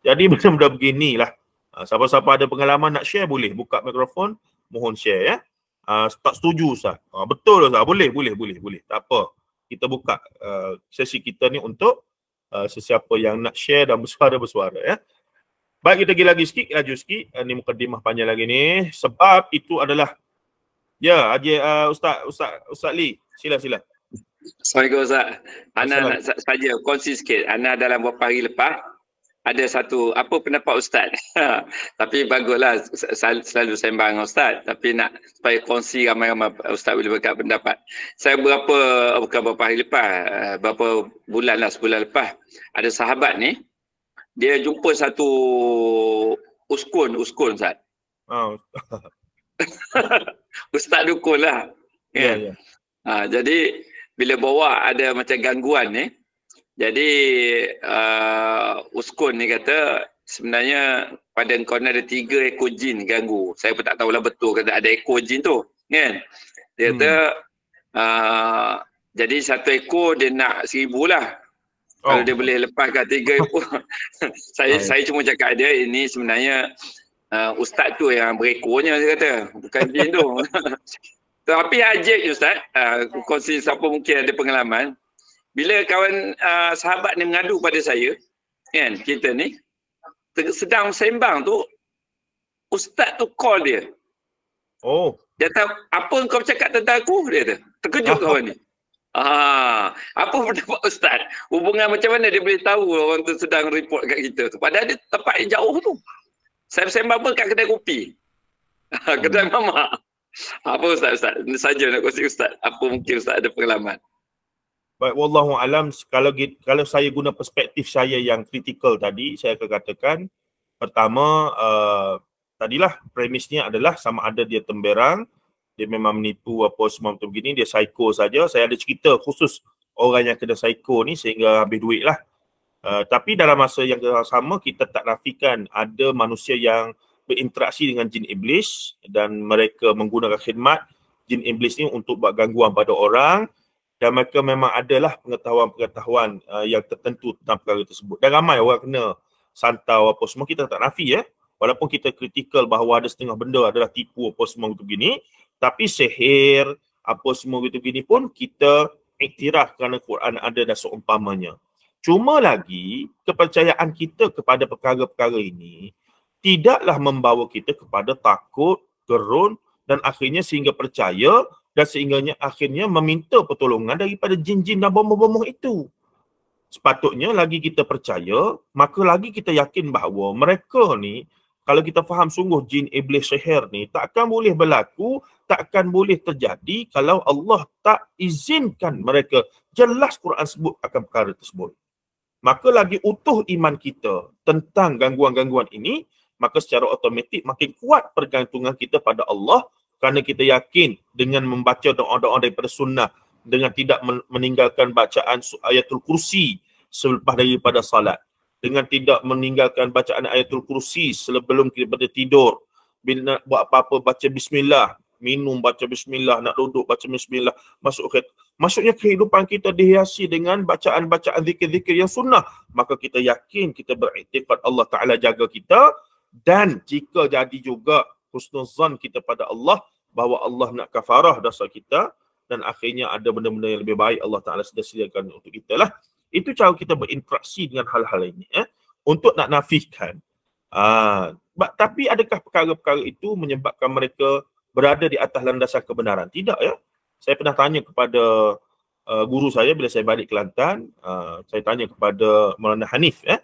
Jadi benda-benda beginilah. Ha, siapa-siapa ada pengalaman nak share boleh. Buka mikrofon mohon share ya. Uh, tak setuju Ustaz. Uh, betul Ustaz. Boleh, boleh, boleh, boleh. Tak apa. Kita buka uh, sesi kita ni untuk uh, sesiapa yang nak share dan bersuara-bersuara ya. Baik kita pergi lagi sikit, laju sikit. Uh, ni mukadimah panjang lagi ni. Sebab itu adalah Ya, Haji uh, Ustaz, Ustaz, Ustaz Li. Sila, sila. Assalamualaikum Ustaz. Ana nak saja kongsi sikit. Ana dalam beberapa hari lepas ada satu apa pendapat ustaz tapi baguslah selalu sembang dengan ustaz tapi nak supaya kongsi ramai-ramai ustaz boleh berkat pendapat saya berapa oh, bukan berapa hari lepas eh, berapa bulan lah sebulan lepas ada sahabat ni dia jumpa satu uskun uskun ustaz oh. ustaz dukun lah yeah, yeah. Ha, jadi bila bawa ada macam gangguan ni eh, jadi uh, Uskun ni kata sebenarnya pada engkau ni ada tiga ekor jin ganggu. Saya pun tak tahulah betul kata ada ekor jin tu. Kan? Dia kata hmm. uh, jadi satu ekor dia nak seribu lah. Oh. Kalau dia boleh lepaskan tiga ekor. saya Hai. saya cuma cakap dia ini sebenarnya uh, ustaz tu yang berekornya dia kata. Bukan jin tu. Tapi ajib je Ustaz, uh, kongsi siapa mungkin ada pengalaman bila kawan uh, sahabat ni mengadu pada saya kan kita ni sedang sembang tu ustaz tu call dia oh dia tahu apa kau cakap tentang aku dia tu terkejut oh. kawan ni ah apa pendapat ustaz hubungan macam mana dia boleh tahu orang tu sedang report kat kita tu padahal dia tempat yang jauh tu saya sembang pun kat kedai kopi kedai hmm. mama apa ustaz ustaz saja nak kasi ustaz apa mungkin ustaz ada pengalaman Baik, wallahu alam kalau kalau saya guna perspektif saya yang kritikal tadi, saya akan katakan pertama uh, tadilah premisnya adalah sama ada dia temberang, dia memang menipu apa semua macam begini, dia psycho saja. Saya ada cerita khusus orang yang kena psycho ni sehingga habis duit lah. Uh, tapi dalam masa yang sama kita tak rafikan ada manusia yang berinteraksi dengan jin iblis dan mereka menggunakan khidmat jin iblis ni untuk buat gangguan pada orang dan mereka memang adalah pengetahuan-pengetahuan uh, yang tertentu tentang perkara tersebut. Dan ramai orang kena santau apa semua, kita tak nafi ya. Eh? Walaupun kita kritikal bahawa ada setengah benda adalah tipu apa semua gitu begini, tapi sihir apa semua gitu begini pun kita iktiraf kerana Quran ada dan seumpamanya. Cuma lagi, kepercayaan kita kepada perkara-perkara ini tidaklah membawa kita kepada takut, gerun dan akhirnya sehingga percaya dan sehingganya akhirnya meminta pertolongan daripada jin-jin dan bomoh-bomoh itu. Sepatutnya lagi kita percaya, maka lagi kita yakin bahawa mereka ni kalau kita faham sungguh jin iblis seher ni takkan boleh berlaku, takkan boleh terjadi kalau Allah tak izinkan mereka. Jelas Quran sebut akan perkara tersebut. Maka lagi utuh iman kita tentang gangguan-gangguan ini, maka secara otomatik makin kuat pergantungan kita pada Allah kerana kita yakin dengan membaca doa-doa daripada sunnah dengan tidak meninggalkan bacaan ayatul kursi selepas daripada salat dengan tidak meninggalkan bacaan ayatul kursi sebelum kita tidur bila nak buat apa-apa baca bismillah minum baca bismillah nak duduk baca bismillah masuk ke maksudnya kehidupan kita dihiasi dengan bacaan-bacaan zikir-zikir yang sunnah maka kita yakin kita beriktikad Allah taala jaga kita dan jika jadi juga husnuzan kita pada Allah bahawa Allah nak kafarah dosa kita dan akhirnya ada benda-benda yang lebih baik Allah Ta'ala sudah sediakan untuk kita lah. Itu cara kita berinteraksi dengan hal-hal ini. Eh? Untuk nak nafikan. Aa, ah, tapi adakah perkara-perkara itu menyebabkan mereka berada di atas landasan kebenaran? Tidak ya. Saya pernah tanya kepada uh, guru saya bila saya balik Kelantan. Uh, saya tanya kepada Maulana Hanif. Eh?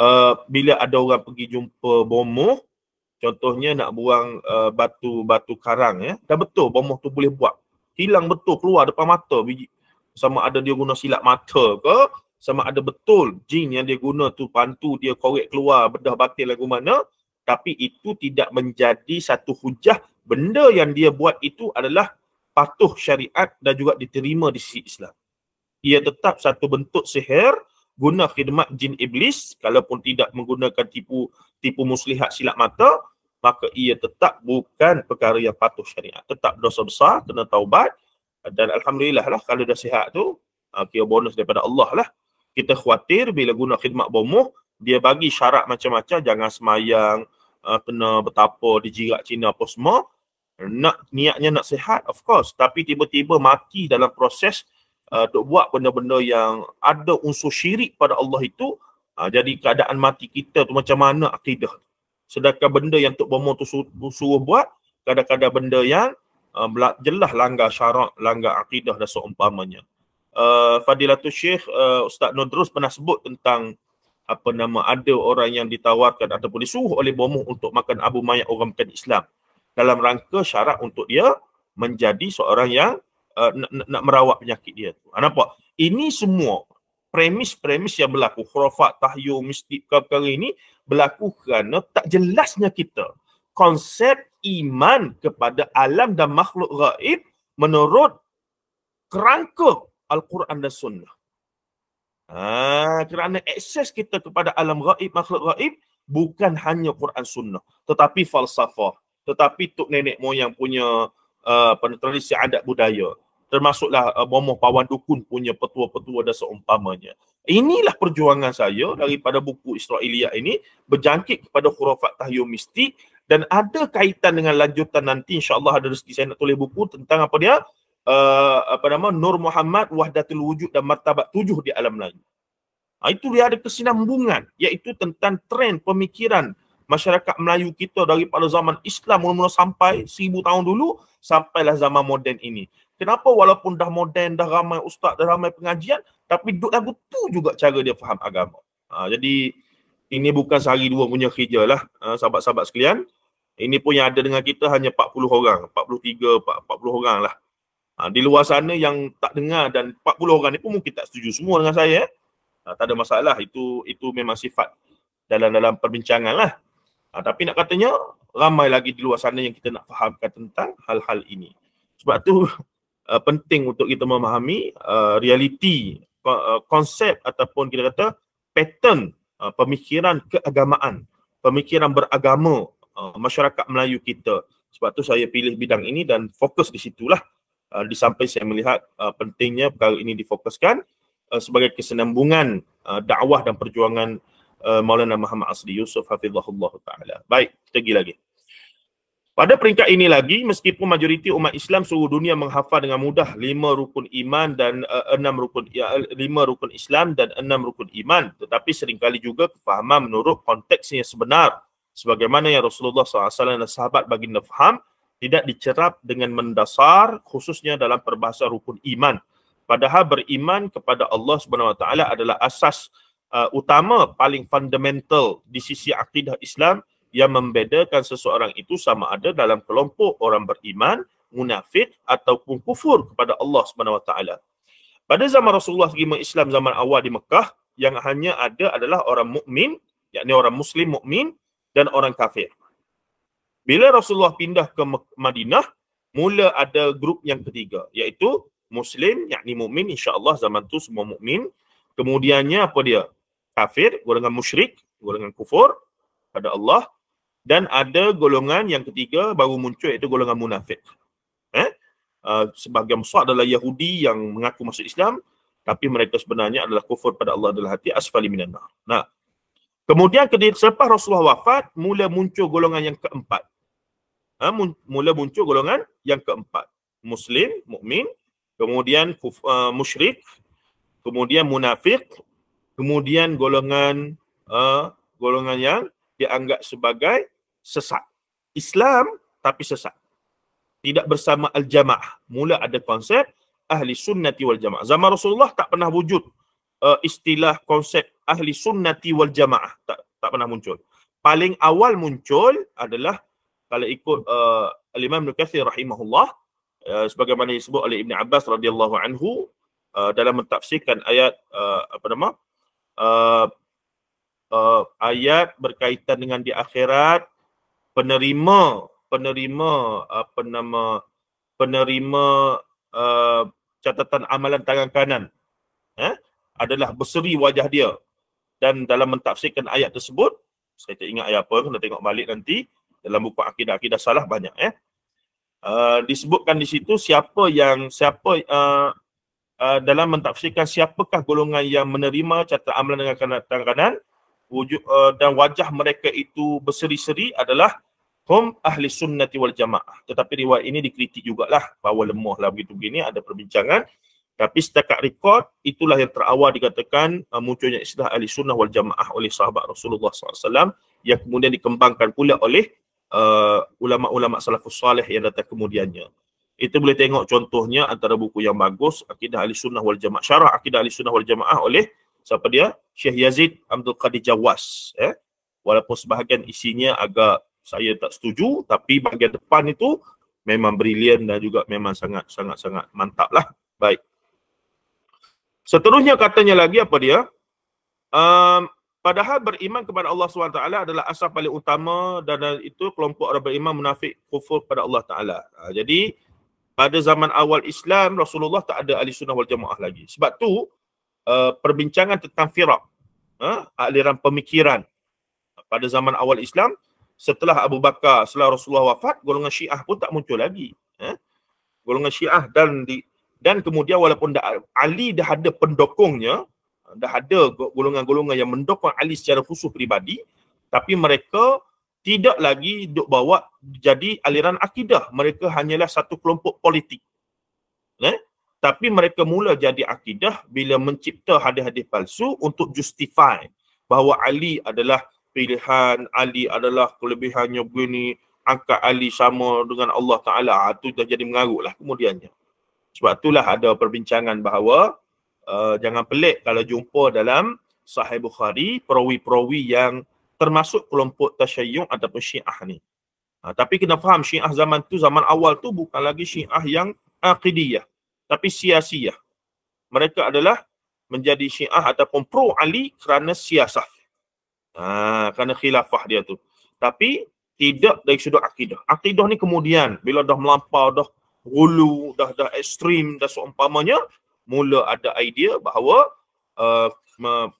Uh, bila ada orang pergi jumpa bomoh, Contohnya nak buang uh, batu batu karang ya. Dah betul bomoh tu boleh buat. Hilang betul keluar depan mata biji. Sama ada dia guna silap mata ke, sama ada betul jin yang dia guna tu pantu dia korek keluar bedah batil lagu mana, tapi itu tidak menjadi satu hujah benda yang dia buat itu adalah patuh syariat dan juga diterima di sisi Islam. Ia tetap satu bentuk sihir guna khidmat jin iblis kalaupun tidak menggunakan tipu tipu muslihat silap mata maka ia tetap bukan perkara yang patuh syariat. Tetap dosa besar, kena taubat dan Alhamdulillah lah kalau dah sihat tu, ha, kira bonus daripada Allah lah. Kita khawatir bila guna khidmat bomoh, dia bagi syarat macam-macam, jangan semayang, ha, kena bertapa, dijirat Cina apa semua. Nak, niatnya nak sihat, of course. Tapi tiba-tiba mati dalam proses untuk ha, uh, buat benda-benda yang ada unsur syirik pada Allah itu, uh, jadi keadaan mati kita tu macam mana akidah Sedangkan benda yang Tok Bomo tu suruh, suruh buat, kadang-kadang benda yang uh, jelas langgar syarat, langgar akidah dan seumpamanya. Uh, Fadilatul Syekh uh, Ustaz terus pernah sebut tentang apa nama ada orang yang ditawarkan ataupun disuruh oleh Bomo untuk makan abu mayat orang bukan Islam dalam rangka syarak untuk dia menjadi seorang yang uh, nak, nak, nak merawat penyakit dia tu. Ah, nampak? Ini semua premis-premis yang berlaku khurafat, tahyu, mistik, perkara ini berlaku kerana tak jelasnya kita konsep iman kepada alam dan makhluk gaib menurut kerangka Al-Quran dan Sunnah. Ha, kerana akses kita kepada alam gaib, makhluk gaib bukan hanya Quran Sunnah tetapi falsafah, tetapi tok nenek moyang punya uh, tradisi adat budaya termasuklah uh, bomoh pawan dukun punya petua-petua dan seumpamanya. Inilah perjuangan saya daripada buku Israelia ini berjangkit kepada khurafat tahyul mistik dan ada kaitan dengan lanjutan nanti insyaAllah ada rezeki saya nak tulis buku tentang apa dia uh, apa nama Nur Muhammad Wahdatul Wujud dan Martabat Tujuh di Alam Melayu. Ha, itu dia ada kesinambungan iaitu tentang trend pemikiran masyarakat Melayu kita daripada zaman Islam mula-mula sampai seribu tahun dulu sampailah zaman moden ini. Kenapa walaupun dah moden, dah ramai ustaz, dah ramai pengajian, tapi duduk lagu tu juga cara dia faham agama. Ha, jadi ini bukan sehari dua punya kerja lah ha, sahabat-sahabat sekalian. Ini pun yang ada dengan kita hanya 40 orang. 43, 40 orang lah. Ha, di luar sana yang tak dengar dan 40 orang ni pun mungkin tak setuju semua dengan saya. Eh. Ha, tak ada masalah. Itu itu memang sifat dalam-dalam perbincangan lah. Ha, tapi nak katanya ramai lagi di luar sana yang kita nak fahamkan tentang hal-hal ini. Sebab tu uh, penting untuk kita memahami uh, realiti Uh, konsep ataupun kita kata pattern uh, pemikiran keagamaan, pemikiran beragama uh, masyarakat Melayu kita. Sebab tu saya pilih bidang ini dan fokus di situlah. Uh, di samping saya melihat uh, pentingnya perkara ini difokuskan uh, sebagai kesenambungan uh, dakwah dan perjuangan uh, Maulana Muhammad Asri Yusuf Hafizahullah Ta'ala. Baik, kita pergi lagi. Pada peringkat ini lagi, meskipun majoriti umat Islam seluruh dunia menghafal dengan mudah lima rukun iman dan uh, enam rukun ya, lima rukun Islam dan enam rukun iman, tetapi seringkali juga kefahaman menurut konteksnya sebenar, sebagaimana yang Rasulullah SAW dan sahabat baginda faham, tidak dicerap dengan mendasar khususnya dalam perbahasa rukun iman. Padahal beriman kepada Allah Subhanahu Wa Taala adalah asas uh, utama paling fundamental di sisi akidah Islam yang membedakan seseorang itu sama ada dalam kelompok orang beriman, munafik ataupun kufur kepada Allah Subhanahu Wa Taala. Pada zaman Rasulullah terima Islam zaman awal di Mekah yang hanya ada adalah orang mukmin, yakni orang muslim mukmin dan orang kafir. Bila Rasulullah pindah ke Madinah, mula ada grup yang ketiga yaitu muslim yakni mukmin insya-Allah zaman tu semua mukmin. Kemudiannya apa dia? Kafir, golongan musyrik, golongan kufur pada Allah dan ada golongan yang ketiga baru muncul iaitu golongan munafik. Eh? Uh, sebahagian besar adalah Yahudi yang mengaku masuk Islam tapi mereka sebenarnya adalah kufur pada Allah adalah hati asfali minan nar. Nah. Kemudian ketika selepas Rasulullah wafat mula muncul golongan yang keempat. Ha, mula muncul golongan yang keempat. Muslim, mukmin, kemudian uh, musyrik, kemudian munafik, kemudian golongan uh, golongan yang dianggap sebagai sesat. Islam tapi sesat. Tidak bersama al-jamaah. Mula ada konsep ahli sunnati wal jamaah. Zaman Rasulullah tak pernah wujud uh, istilah konsep ahli sunnati wal jamaah. Tak tak pernah muncul. Paling awal muncul adalah kalau ikut uh, al-Imam Ibn rahimahullah uh, sebagaimana disebut oleh Ibn Abbas radhiyallahu anhu uh, dalam mentafsirkan ayat uh, apa nama uh, uh, ayat berkaitan dengan di akhirat penerima penerima apa nama penerima uh, catatan amalan tangan kanan eh adalah berseri wajah dia dan dalam mentafsirkan ayat tersebut saya tak ingat ayat apa kena tengok balik nanti dalam buku akidah akidah salah banyak eh uh, disebutkan di situ siapa yang siapa uh, Uh, dalam mentafsirkan siapakah golongan yang menerima catatan amalan dengan tangan kanan wujud uh, dan wajah mereka itu berseri-seri adalah hum ahli sunnati wal jamaah. Tetapi riwayat ini dikritik jugalah bahawa lemahlah begitu begini ada perbincangan. Tapi setakat rekod itulah yang terawal dikatakan uh, munculnya istilah ahli sunnah wal jamaah oleh sahabat Rasulullah SAW yang kemudian dikembangkan pula oleh uh, ulama-ulama salafus salih yang datang kemudiannya. Itu boleh tengok contohnya antara buku yang bagus Akidah Ahli Sunnah Wal Jamaah Syarah Akidah Ahli Sunnah Wal Jamaah oleh siapa dia? Syekh Yazid Abdul Qadir Jawas. Eh? Walaupun sebahagian isinya agak saya tak setuju tapi bahagian depan itu memang brilian dan juga memang sangat sangat sangat mantap lah. Baik. Seterusnya katanya lagi apa dia? Um, padahal beriman kepada Allah SWT adalah asal paling utama dan itu kelompok orang beriman munafik kufur kepada Allah Taala. Ha, jadi pada zaman awal Islam Rasulullah tak ada ahli sunnah wal jamaah lagi. Sebab tu uh, perbincangan tentang firak uh, aliran pemikiran pada zaman awal Islam setelah Abu Bakar setelah Rasulullah wafat golongan Syiah pun tak muncul lagi eh? golongan Syiah dan di, dan kemudian walaupun dah, Ali dah ada pendokongnya, dah ada golongan-golongan yang mendukung Ali secara khusus peribadi tapi mereka tidak lagi duk bawa jadi aliran akidah mereka hanyalah satu kelompok politik eh? tapi mereka mula jadi akidah bila mencipta hadis-hadis palsu untuk justify bahawa Ali adalah pilihan, Ali adalah kelebihannya begini, angka Ali sama dengan Allah Ta'ala, itu ah, dah jadi lah kemudiannya. Sebab itulah ada perbincangan bahawa uh, jangan pelik kalau jumpa dalam sahih Bukhari, perawi-perawi yang termasuk kelompok tasyayyum ataupun syiah ni. Ha, tapi kena faham syiah zaman tu, zaman awal tu bukan lagi syiah yang akidiyah tapi sia-sia. Mereka adalah menjadi syiah ataupun pro Ali kerana siasah. Ha, kerana khilafah dia tu. Tapi tidak dari sudut akidah. Akidah ni kemudian bila dah melampau, dah gulu, dah dah ekstrim dan seumpamanya mula ada idea bahawa uh,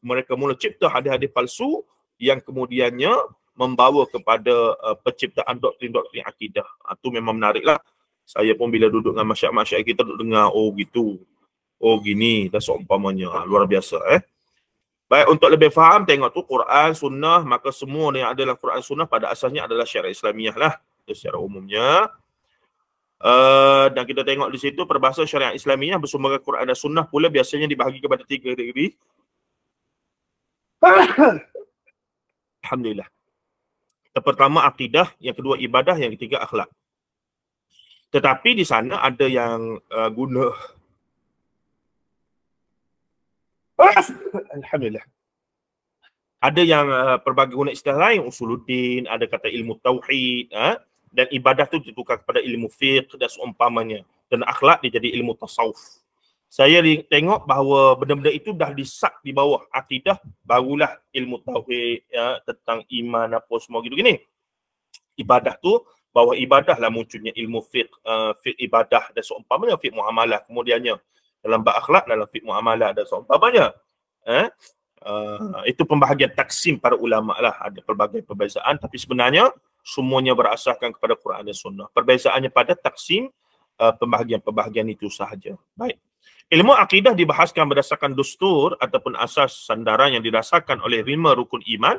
mereka mula cipta hadis-hadis palsu yang kemudiannya membawa kepada uh, penciptaan doktrin-doktrin akidah. Itu ha, uh, memang menariklah saya pun bila duduk dengan masyarakat-masyarakat kita duduk dengar oh gitu oh gini dah seumpamanya ha, ah, luar biasa eh baik untuk lebih faham tengok tu Quran sunnah maka semua yang adalah Quran sunnah pada asasnya adalah syariat Islamiah lah itu secara umumnya uh, dan kita tengok di situ perbahasan syariat Islamiah bersumber Quran dan sunnah pula biasanya dibahagi kepada tiga kategori Alhamdulillah. Yang pertama akidah, yang kedua ibadah, yang ketiga akhlak. Tetapi di sana ada yang uh, guna ah! Alhamdulillah. Ada yang uh, pelbagai guna istilah lain usuluddin, ada kata ilmu tauhid, uh, dan ibadah tu ditukar kepada ilmu fiqh dan seumpamanya dan akhlak dia jadi ilmu tasawuf. Saya tengok bahawa benda-benda itu dah disak di bawah akidah barulah ilmu tauhid ya, tentang iman apa semua gitu gini. Ibadah tu bahawa ibadahlah munculnya ilmu fiqh, uh, fiqh ibadah dan seumpamanya fiqh muamalah kemudiannya dalam bab akhlak dalam fiqh muamalah dan seumpamanya eh uh, hmm. itu pembahagian taksim para ulama lah ada pelbagai perbezaan tapi sebenarnya semuanya berasaskan kepada Quran dan Sunnah. Perbezaannya pada taksim uh, pembahagian-pembahagian itu sahaja. Baik. Ilmu akidah dibahaskan berdasarkan dustur ataupun asas sandaran yang dirasakan oleh lima rukun iman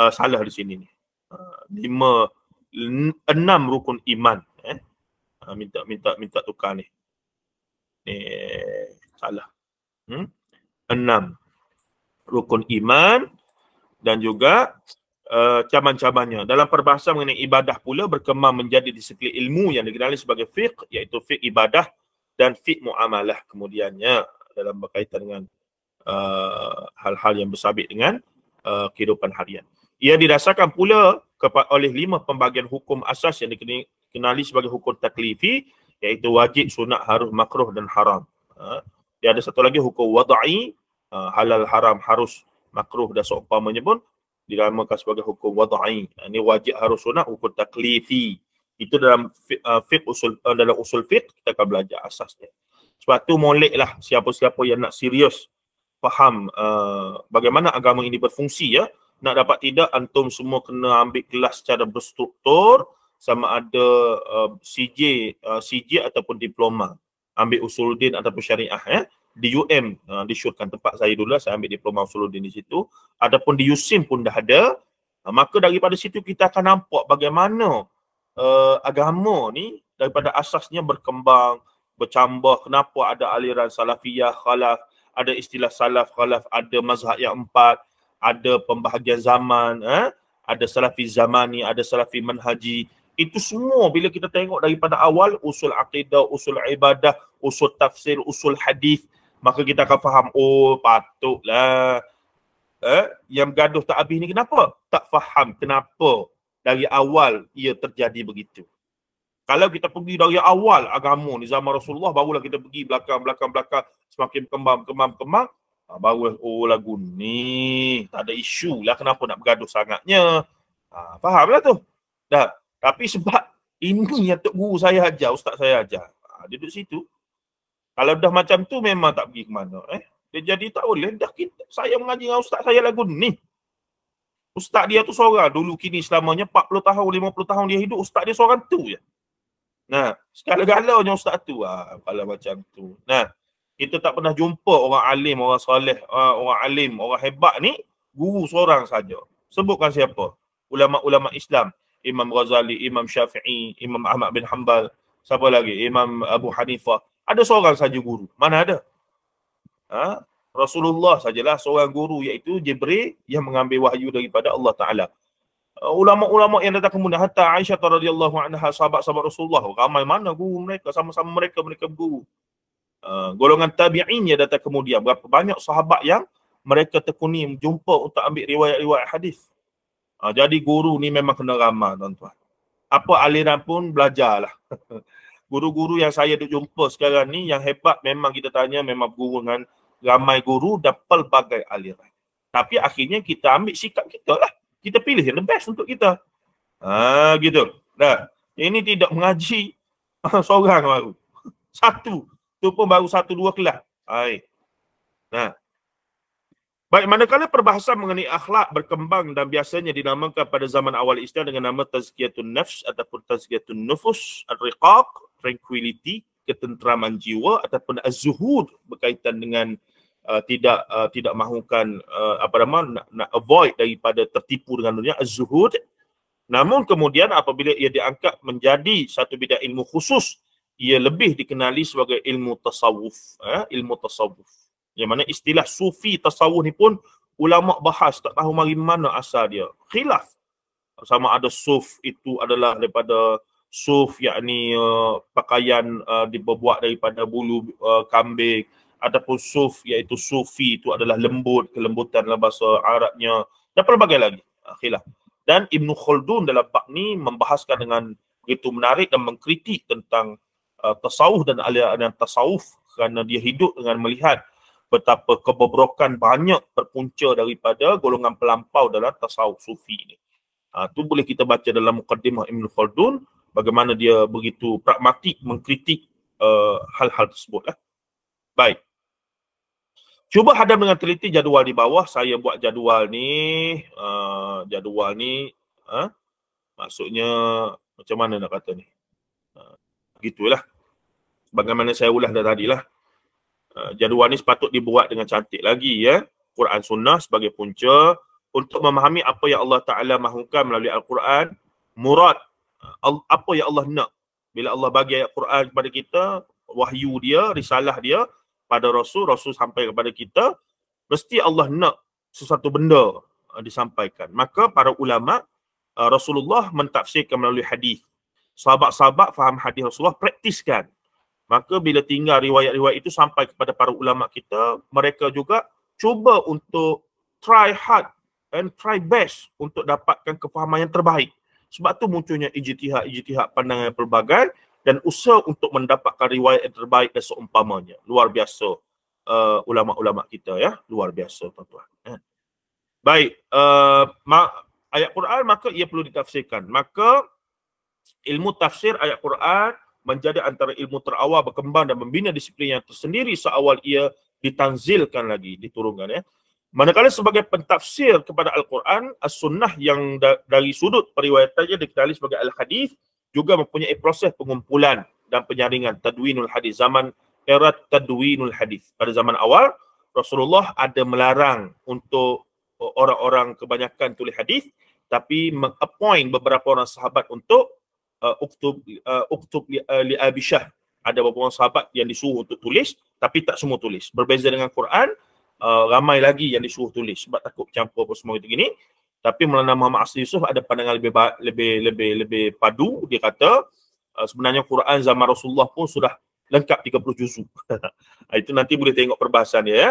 uh, salah di sini ni. Uh, lima enam rukun iman eh ha, minta minta minta tukar ni ni salah hmm? enam rukun iman dan juga uh, eh, cabang-cabangnya dalam perbahasa mengenai ibadah pula berkembang menjadi disiplin ilmu yang dikenali sebagai fiqh iaitu fiqh ibadah dan fiqh muamalah kemudiannya dalam berkaitan dengan uh, hal-hal yang bersabit dengan uh, kehidupan harian. Ia didasarkan pula oleh lima pembagian hukum asas yang dikenali sebagai hukum taklifi iaitu wajib, sunat, harus, makruh dan haram. Ha? Dia ada satu lagi hukum wada'i, ha, halal, haram, harus, makruh dan seumpamanya pun dinamakan sebagai hukum wada'i. Ha, ini wajib, harus, sunat, hukum taklifi. Itu dalam fiqh usul dalam usul fiqh kita akan belajar asasnya. Sebab tu lah siapa-siapa yang nak serius faham uh, bagaimana agama ini berfungsi ya nak dapat tidak antum semua kena ambil kelas secara berstruktur sama ada uh, CJ uh, CJ ataupun diploma ambil usuluddin ataupun syariah ya di UM uh, disyorkan tempat saya dulu lah, saya ambil diploma usuluddin di situ ataupun di USIM pun dah ada uh, maka daripada situ kita akan nampak bagaimana uh, agama ni daripada asasnya berkembang bercambah kenapa ada aliran salafiyah khalaf ada istilah salaf khalaf ada mazhab yang empat ada pembahagian zaman, eh? ada salafi zamani, ada salafi manhaji. Itu semua bila kita tengok daripada awal usul aqidah, usul ibadah, usul tafsir, usul hadis, maka kita akan faham, oh patutlah. Eh? Yang gaduh tak habis ni kenapa? Tak faham kenapa dari awal ia terjadi begitu. Kalau kita pergi dari awal agama ni zaman Rasulullah barulah kita pergi belakang-belakang-belakang semakin kembang-kembang-kembang Ha, baru oh lagu ni tak ada isu lah kenapa nak bergaduh sangatnya. Ha, ah, faham lah tu. Dah. Tapi sebab ini yang Tok Guru saya ajar, Ustaz saya ajar. Ha, dia duduk situ. Kalau dah macam tu memang tak pergi ke mana. Eh? Dia jadi tak boleh. Dah kita, saya mengaji dengan Ustaz saya lagu ni. Ustaz dia tu seorang dulu kini selamanya 40 tahun, 50 tahun dia hidup. Ustaz dia seorang tu je. Nah, segala-galanya Ustaz tu. Ha, kalau macam tu. Nah, kita tak pernah jumpa orang alim, orang soleh, ah, orang alim, orang hebat ni guru seorang saja. Sebutkan siapa? Ulama-ulama Islam, Imam Ghazali, Imam Syafi'i, Imam Ahmad bin Hanbal, siapa lagi? Imam Abu Hanifah. Ada seorang saja guru. Mana ada? Ha? Rasulullah sajalah seorang guru iaitu Jibril yang mengambil wahyu daripada Allah Taala. Ah, ulama-ulama yang datang kemudian hatta Aisyah radhiyallahu anha sahabat-sahabat Rasulullah ramai mana guru mereka sama-sama mereka mereka guru. Uh, golongan tabi'in yang datang kemudian berapa banyak sahabat yang mereka tekuni jumpa untuk ambil riwayat-riwayat hadis uh, jadi guru ni memang kena ramah tuan-tuan apa aliran pun belajarlah guru-guru yang saya duk jumpa sekarang ni yang hebat memang kita tanya memang guru dengan ramai guru dan pelbagai aliran tapi akhirnya kita ambil sikap kita lah kita pilih yang the best untuk kita ah uh, gitu dah ini tidak mengaji seorang baru satu tu pun baru satu dua kelas. Hai. Nah. Baik, manakala perbahasan mengenai akhlak berkembang dan biasanya dinamakan pada zaman awal Islam dengan nama tazkiyatun nafs ataupun tazkiyatun nufus, riqaq, tranquility, ketenteraman jiwa ataupun az-zuhud berkaitan dengan uh, tidak uh, tidak mahukan uh, apa nama nak, nak avoid daripada tertipu dengan dunia az-zuhud namun kemudian apabila ia diangkat menjadi satu bidang ilmu khusus ia lebih dikenali sebagai ilmu tasawuf eh? ilmu tasawuf yang mana istilah sufi tasawuf ni pun ulama bahas tak tahu mari mana asal dia khilaf sama ada suf itu adalah daripada suf yakni uh, pakaian uh, diperbuat daripada bulu uh, kambing ataupun suf iaitu sufi itu adalah lembut kelembutan dalam bahasa Arabnya dan pelbagai lagi khilaf dan Ibn Khaldun dalam bab ni membahaskan dengan begitu menarik dan mengkritik tentang uh, tasawuf dan aliran tasawuf kerana dia hidup dengan melihat betapa kebobrokan banyak berpunca daripada golongan pelampau dalam tasawuf sufi ini. Itu ah, uh, boleh kita baca dalam mukaddimah Ibn Khaldun bagaimana dia begitu pragmatik mengkritik uh, hal-hal tersebut. Eh. Baik. Cuba hadam dengan teliti jadual di bawah. Saya buat jadual ni. Uh, jadual ni. Uh, maksudnya macam mana nak kata ni. Uh, begitulah. Bagaimana saya ulas dah tadi lah. Ah, jadual ni sepatut dibuat dengan cantik lagi ya. Quran Sunnah sebagai punca untuk memahami apa yang Allah Ta'ala mahukan melalui Al-Quran. Murad, ah, apa yang Allah nak. Bila Allah bagi ayat Quran kepada kita, wahyu dia, risalah dia pada Rasul, Rasul sampai kepada kita, mesti Allah nak sesuatu benda ah, disampaikan. Maka para ulama Rasulullah mentafsirkan melalui hadis. Sahabat-sahabat faham hadis Rasulullah, praktiskan. Maka bila tinggal riwayat-riwayat itu sampai kepada para ulama kita, mereka juga cuba untuk try hard and try best untuk dapatkan kefahaman yang terbaik. Sebab tu munculnya ijtihad-ijtihad pandangan yang pelbagai dan usaha untuk mendapatkan riwayat yang terbaik dan seumpamanya. Luar biasa uh, ulama-ulama kita ya, luar biasa tuan-tuan. Eh. Baik, uh, ayat Quran maka ia perlu ditafsirkan. Maka ilmu tafsir ayat Quran menjadi antara ilmu terawal berkembang dan membina disiplin yang tersendiri seawal ia ditanzilkan lagi, diturunkan ya. Manakala sebagai pentafsir kepada Al-Quran, As-Sunnah yang da- dari sudut periwayatannya dikenali sebagai Al-Hadis juga mempunyai proses pengumpulan dan penyaringan Tadwinul Hadis zaman era Tadwinul Hadis. Pada zaman awal, Rasulullah ada melarang untuk orang-orang kebanyakan tulis hadis tapi mengappoint beberapa orang sahabat untuk uh, uktub uh, uktub li, uh, li Abi Shah. Ada beberapa orang sahabat yang disuruh untuk tulis tapi tak semua tulis. Berbeza dengan Quran, uh, ramai lagi yang disuruh tulis sebab takut campur apa semua itu gini. Tapi Maulana Muhammad Asri Yusuf ada pandangan lebih ba- lebih lebih lebih padu dia kata uh, sebenarnya Quran zaman Rasulullah pun sudah lengkap 30 juz. itu nanti boleh tengok perbahasan dia ya.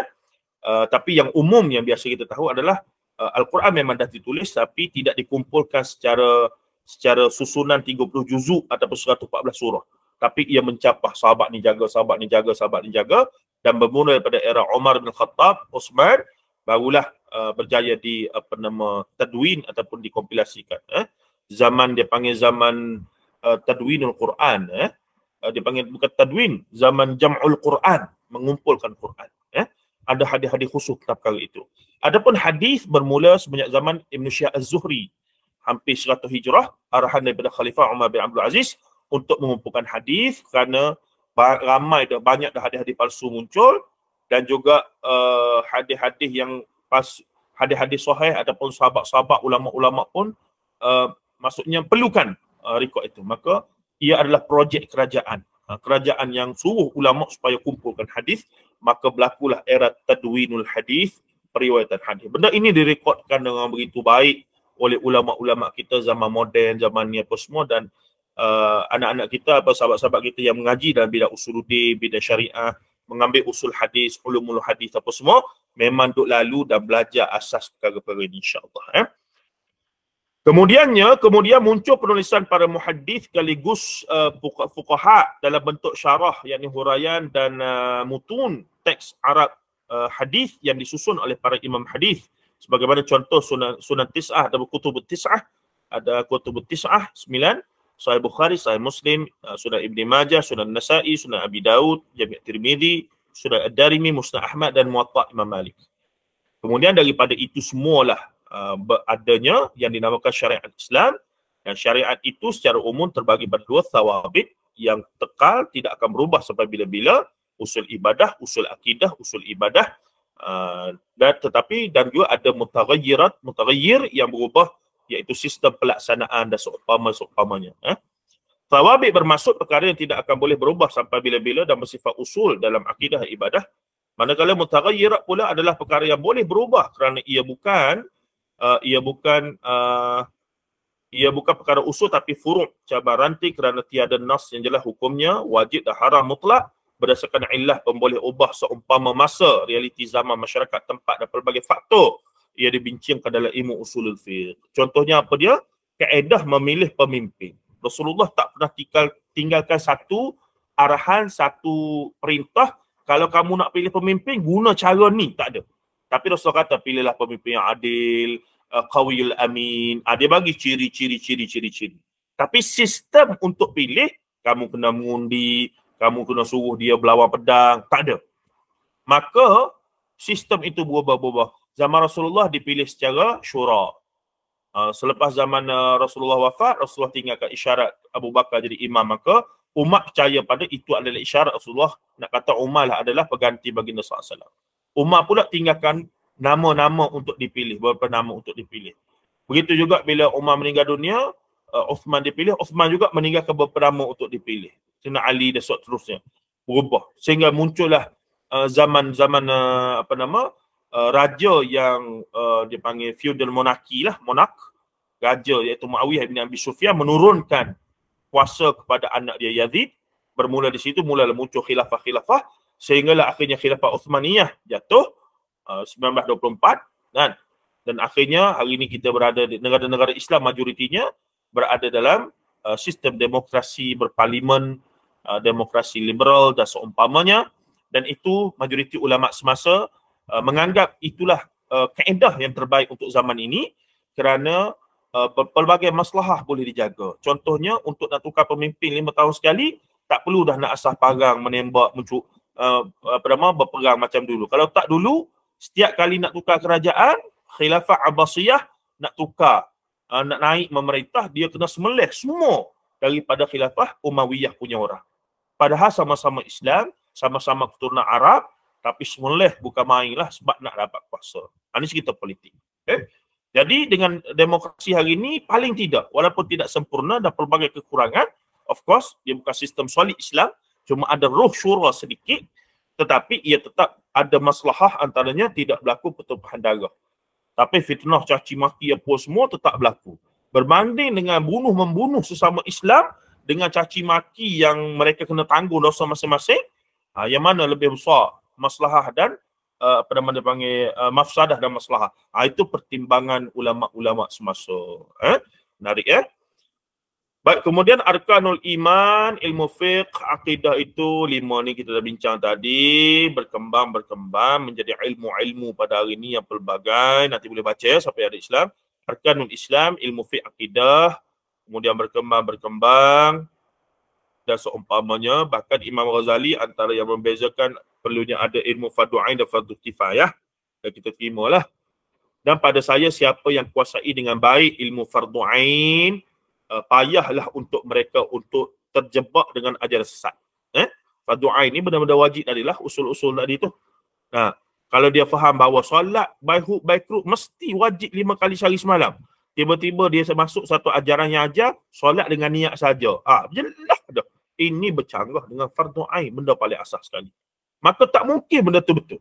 Uh, tapi yang umum yang biasa kita tahu adalah uh, Al-Quran memang dah ditulis tapi tidak dikumpulkan secara secara susunan 30 juzuk ataupun 114 surah. Tapi ia mencapah sahabat ni jaga, sahabat ni jaga, sahabat ni jaga dan bermula daripada era Omar bin Khattab, Osman barulah uh, berjaya di apa nama tadwin ataupun dikompilasikan eh zaman dia panggil zaman uh, tadwinul Quran eh uh, dia panggil bukan tadwin zaman jamul Quran mengumpulkan Quran eh ada hadis-hadis khusus tentang perkara itu adapun hadis bermula semenjak zaman Ibn Syah Az-Zuhri hampir 100 hijrah arahan daripada Khalifah Umar bin Abdul Aziz untuk mengumpulkan hadis kerana ramai dah banyak dah hadis-hadis palsu muncul dan juga uh, hadis-hadis yang pas hadis-hadis sahih ataupun sahabat-sahabat ulama-ulama pun uh, maksudnya perlukan uh, eh, rekod itu maka ia adalah projek kerajaan uh, kerajaan yang suruh ulama supaya kumpulkan hadis maka berlakulah era tadwinul hadis periwayatan hadis benda ini direkodkan dengan begitu baik oleh ulama-ulama kita zaman moden, zaman ni apa semua dan uh, anak-anak kita apa sahabat-sahabat kita yang mengaji dalam bidang usuluddin, bidang syariah, mengambil usul hadis, ulumul hadis apa semua memang duk lalu dan belajar asas perkara-perkara ini insya eh. Kemudiannya, kemudian muncul penulisan para muhadis kaligus uh, fuqaha dalam bentuk syarah yakni huraian dan uh, mutun teks Arab uh, hadis yang disusun oleh para imam hadis sebagaimana contoh sunan sunan tis'ah ada kutub tis'ah ada kutub tis'ah sembilan, sahih bukhari sahih muslim uh, sunan ibni majah sunan nasa'i sunan abi daud jami' tirmizi sunan ad-darimi musnad ahmad dan muwatta imam malik kemudian daripada itu semualah uh, adanya yang dinamakan syariat Islam dan syariat itu secara umum terbagi pada dua thawabit yang tekal tidak akan berubah sampai bila-bila usul ibadah usul akidah usul ibadah Ah, dan tetapi dan juga ada mutaghayyirat mutaghayyir yang berubah iaitu sistem pelaksanaan dan seumpama seumpamanya eh ha? Tawabik bermaksud perkara yang tidak akan boleh berubah sampai bila-bila dan bersifat usul dalam akidah ibadah. Manakala mutaghayyirat pula adalah perkara yang boleh berubah kerana ia bukan uh, ia bukan uh, ia bukan perkara usul tapi furuk cabar ranting kerana tiada nas yang jelas hukumnya wajib dan haram mutlak berdasarkan ilah pemboleh ubah seumpama masa realiti zaman masyarakat tempat dan pelbagai faktor ia dibincangkan dalam ilmu usulul fiqh. Contohnya apa dia? Kaedah memilih pemimpin. Rasulullah tak pernah tinggal, tinggalkan satu arahan, satu perintah. Kalau kamu nak pilih pemimpin, guna cara ni. Tak ada. Tapi Rasulullah kata, pilihlah pemimpin yang adil, uh, qawiyul amin. Uh, dia bagi ciri-ciri, ciri-ciri, ciri-ciri. Tapi sistem untuk pilih, kamu kena mengundi, kamu kena suruh dia belawa pedang, tak ada. Maka sistem itu berubah-ubah. Zaman Rasulullah dipilih secara syura. Uh, selepas zaman uh, Rasulullah wafat, Rasulullah tinggalkan isyarat Abu Bakar jadi imam. Maka umat percaya pada itu adalah isyarat Rasulullah. Nak kata Umar lah adalah peganti baginda SAW. Umar pula tinggalkan nama-nama untuk dipilih, beberapa nama untuk dipilih. Begitu juga bila Umar meninggal dunia, ah, Uthman dipilih, Uthman juga meninggalkan beberapa nama untuk dipilih. Sayyidina Ali dan terusnya berubah sehingga muncullah zaman-zaman uh, uh, apa nama uh, raja yang uh, dipanggil feudal monarchy lah monark raja iaitu Muawiyah bin Abi Sufyan menurunkan kuasa kepada anak dia Yazid bermula di situ mula lah muncul khilafah-khilafah sehinggalah akhirnya khilafah Uthmaniyah jatuh uh, 1924 dan kan? dan akhirnya hari ini kita berada di negara-negara Islam majoritinya berada dalam uh, sistem demokrasi berparlimen uh, demokrasi liberal dan seumpamanya dan itu majoriti ulama semasa uh, menganggap itulah uh, kaedah yang terbaik untuk zaman ini kerana uh, pelbagai masalah boleh dijaga. Contohnya untuk nak tukar pemimpin lima tahun sekali tak perlu dah nak asah parang menembak mencuk uh, apa nama berperang macam dulu. Kalau tak dulu setiap kali nak tukar kerajaan khilafah Abbasiyah nak tukar uh, nak naik memerintah dia kena semelih semua daripada khilafah Umayyah punya orang padahal sama-sama Islam, sama-sama keturunan Arab, tapi semula bukan main lah sebab nak dapat kuasa. Ini ha, cerita politik. Okay? Jadi dengan demokrasi hari ini, paling tidak, walaupun tidak sempurna dan pelbagai kekurangan, of course, dia bukan sistem solid Islam, cuma ada roh syura sedikit, tetapi ia tetap ada masalah antaranya tidak berlaku pertumpahan darah. Tapi fitnah caci maki apa semua tetap berlaku. Berbanding dengan bunuh-membunuh sesama Islam, dengan caci maki yang mereka kena tanggung dosa masing-masing uh, yang mana lebih besar masalah dan uh, apa nama dia panggil uh, mafsadah dan masalah, uh, ha, itu pertimbangan ulama-ulama semasa eh menarik eh Baik, kemudian arkanul iman, ilmu fiqh, akidah itu lima ni kita dah bincang tadi. Berkembang-berkembang menjadi ilmu-ilmu pada hari ini yang pelbagai. Nanti boleh baca ya, siapa yang ada Islam. Arkanul Islam, ilmu fiqh, akidah, kemudian berkembang berkembang dan seumpamanya bahkan Imam Ghazali antara yang membezakan perlunya ada ilmu fardu ain dan fardu kifayah dan kita terimalah dan pada saya siapa yang kuasai dengan baik ilmu fardu ain uh, payahlah untuk mereka untuk terjebak dengan ajaran sesat eh fardu ini benar-benar wajib tadilah usul-usul tadi tu nah kalau dia faham bahawa solat baik baik by crook mesti wajib lima kali sehari semalam tiba-tiba dia masuk satu ajaran yang ajar solat dengan niat saja. Ah, ha, jelas dah. Ini bercanggah dengan fardu'ai ain benda paling asas sekali. Maka tak mungkin benda tu betul.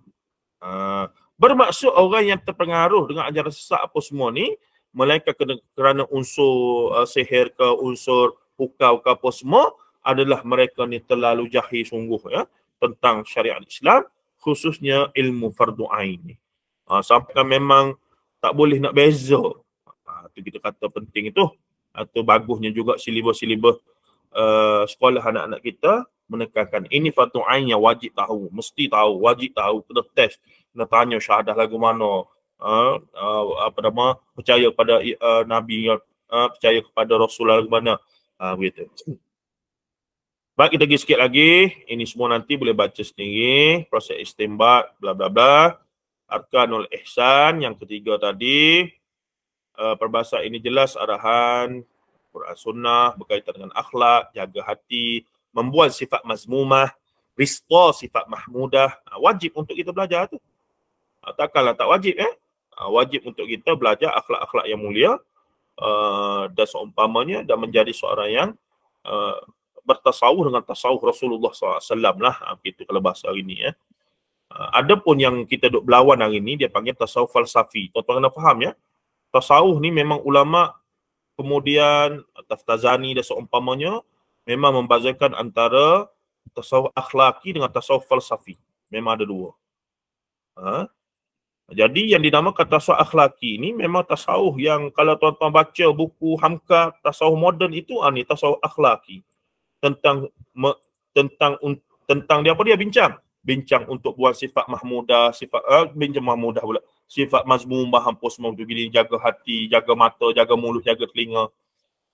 Ha, bermaksud orang yang terpengaruh dengan ajaran sesat apa semua ni melainkan kerana unsur uh, sihir ke unsur pukau ke apa semua adalah mereka ni terlalu jahil sungguh ya tentang syariat Islam khususnya ilmu fardu'ai ain ni. Ha, sampai memang tak boleh nak beza itu kita kata penting itu atau bagusnya juga silibus-silibus uh, sekolah anak-anak kita menekankan ini fatu ain yang wajib tahu mesti tahu wajib tahu kena test kena tanya syahadah lagu mana uh, uh, apa nama percaya kepada uh, nabi uh, percaya kepada Rasul, lagu mana uh, begitu baik kita pergi sikit lagi ini semua nanti boleh baca sendiri proses istimbat bla bla bla arkanul ihsan yang ketiga tadi uh, perbahasa ini jelas arahan Quran Sunnah berkaitan dengan akhlak, jaga hati, membuat sifat mazmumah, restore sifat mahmudah. Uh, wajib untuk kita belajar tu. Uh, takkanlah tak wajib eh. Uh, wajib untuk kita belajar akhlak-akhlak yang mulia uh, dan seumpamanya dan menjadi seorang yang uh, bertasawuf dengan tasawuf Rasulullah SAW lah. Uh, gitu kalau bahasa hari ini ya. Eh. Uh, ada pun yang kita duk berlawan hari ini dia panggil tasawuf falsafi. Tuan-tuan kena faham ya tasawuf ni memang ulama kemudian Taftazani dan seumpamanya memang membazirkan antara tasawuf akhlaki dengan tasawuf falsafi. Memang ada dua. Ha? Jadi yang dinamakan tasawuf akhlaki ni memang tasawuf yang kalau tuan-tuan baca buku Hamka tasawuf moden itu ah ni tasawuf akhlaki tentang me, tentang un, tentang dia apa dia bincang bincang untuk buat sifat mahmudah sifat uh, bincang mahmudah pula sifat mazmum maham posmum tu bila jaga hati jaga mata jaga mulut jaga telinga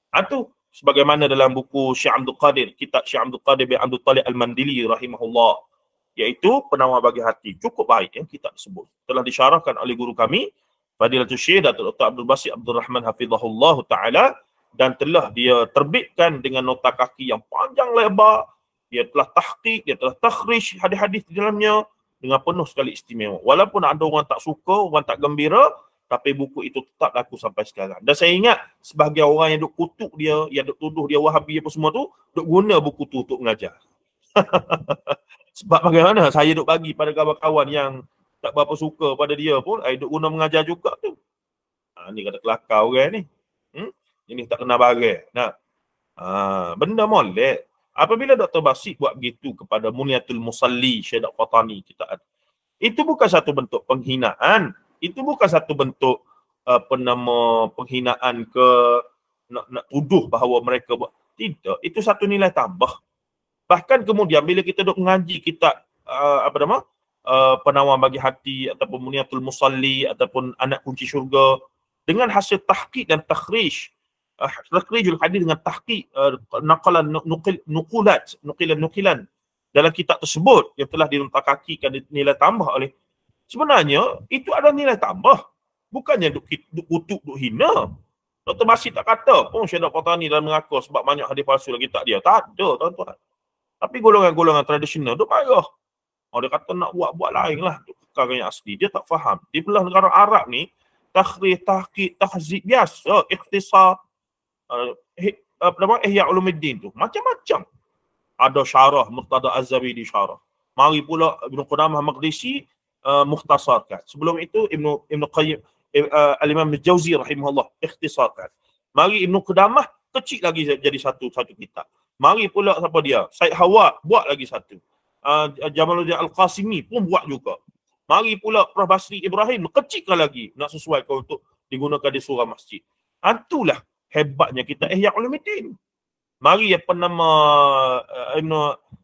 atau ha, sebagaimana dalam buku Syekh Abdul Qadir kitab Syekh Abdul Qadir bin Abdul Talib Al-Mandili rahimahullah iaitu penawar bagi hati cukup baik yang kita sebut telah disyarahkan oleh guru kami Fadilatul Syekh Datuk Dr. Abdul Basit Abdul Rahman Hafizahullah Ta'ala dan telah dia terbitkan dengan nota kaki yang panjang lebar dia telah tahqiq, dia telah takhrish hadis-hadis di dalamnya dengan penuh sekali istimewa. Walaupun ada orang tak suka, orang tak gembira, tapi buku itu tetap laku sampai sekarang. Dan saya ingat sebagai orang yang duk kutuk dia, yang duk tuduh dia wahabi apa semua tu, duk guna buku tu untuk mengajar. Sebab bagaimana saya duk bagi pada kawan-kawan yang tak berapa suka pada dia pun, saya duk guna mengajar juga tu. Ha, ni kata kelakar orang ni. Hmm? Ini tak kena barang. Nah. Ha, benda molek. Apabila Dr. Basit buat begitu kepada Mulyatul Musalli Syedak Fatani kita ada. Itu bukan satu bentuk penghinaan. Itu bukan satu bentuk apa nama penghinaan ke nak, nak tuduh bahawa mereka buat. Tidak. Itu satu nilai tambah. Bahkan kemudian bila kita duduk mengaji kita uh, apa nama uh, penawar bagi hati ataupun Mulyatul Musalli ataupun anak kunci syurga dengan hasil tahqiq dan takhrish terkerja ah, hadis dengan tahqiq uh, ah, nakalan nukil, nukulat, nukilan-nukilan dalam kitab tersebut yang telah dilontarkakikan nilai tambah oleh sebenarnya itu ada nilai tambah bukannya duk, duk kutuk, duk hina Dr. Masih tak kata pun oh, Syedah Fatani dalam mengaku sebab banyak hadis palsu lagi tak dia. Tak ada tuan-tuan. Tapi golongan-golongan tradisional tu marah. Oh, dia kata nak buat-buat lain lah. Bukan yang asli. Dia tak faham. Di belah negara Arab ni, takhrih, tahkid, tahzib biasa. ikhtisar Eh, eh, apa nama Ihya Ulumuddin tu macam-macam ada syarah Muqtada Az-Zawi syarah mari pula Ibnu Qudamah Maqdisi uh, eh, mukhtasarkan sebelum itu Ibnu Ibnu Qayyim uh, Al-Imam Al-Jauzi rahimahullah ikhtisarkan mari Ibnu Qudamah kecil lagi jadi satu satu kitab mari pula siapa dia Said Hawa buat lagi satu uh, Jamaluddin Al-Qasimi pun buat juga mari pula Prof Basri Ibrahim kecilkan lagi nak sesuaikan untuk digunakan di surau masjid Antulah hebatnya kita eh ya Ulumuddin. Mari apa nama eh, Ibn,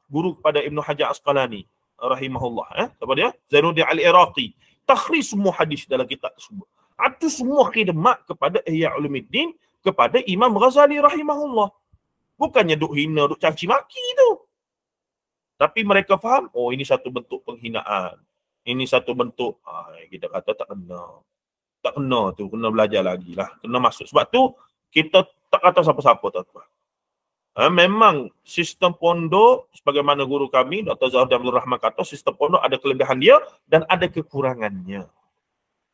guru kepada Ibn Hajar Asqalani rahimahullah eh kepada dia Zainuddin Al-Iraqi takhri semua hadis dalam kitab tersebut. Atu semua khidmat kepada eh ya Ulumuddin kepada Imam Ghazali rahimahullah. Bukannya duk hina, duk caci maki tu. Tapi mereka faham, oh ini satu bentuk penghinaan. Ini satu bentuk, ah, kita kata tak kena. Tak kena tu, kena belajar lagi lah. Kena masuk. Sebab tu, kita tak kata siapa-siapa tuan-tuan. Ha, memang sistem pondok sebagaimana guru kami Dr. Zahid Abdul Rahman kata sistem pondok ada kelebihan dia dan ada kekurangannya.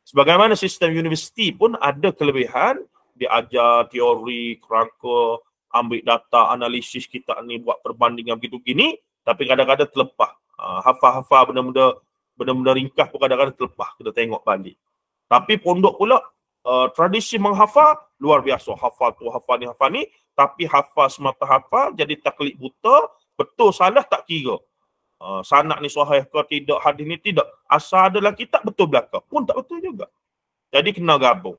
Sebagaimana sistem universiti pun ada kelebihan diajar teori, kerangka, ambil data, analisis kita ni buat perbandingan begitu gini tapi kadang-kadang terlepas. Ha, hafal-hafal benda-benda benda-benda ringkas pun kadang-kadang terlepas kita tengok balik. Tapi pondok pula Eh, tradisi menghafal luar biasa hafal tu hafal ni hafal ni tapi hafal semata hafal jadi taklik buta betul salah tak kira uh, sanak ni sahih ke tidak hadis ni tidak asal adalah kitab betul belakang pun tak betul juga jadi kena gabung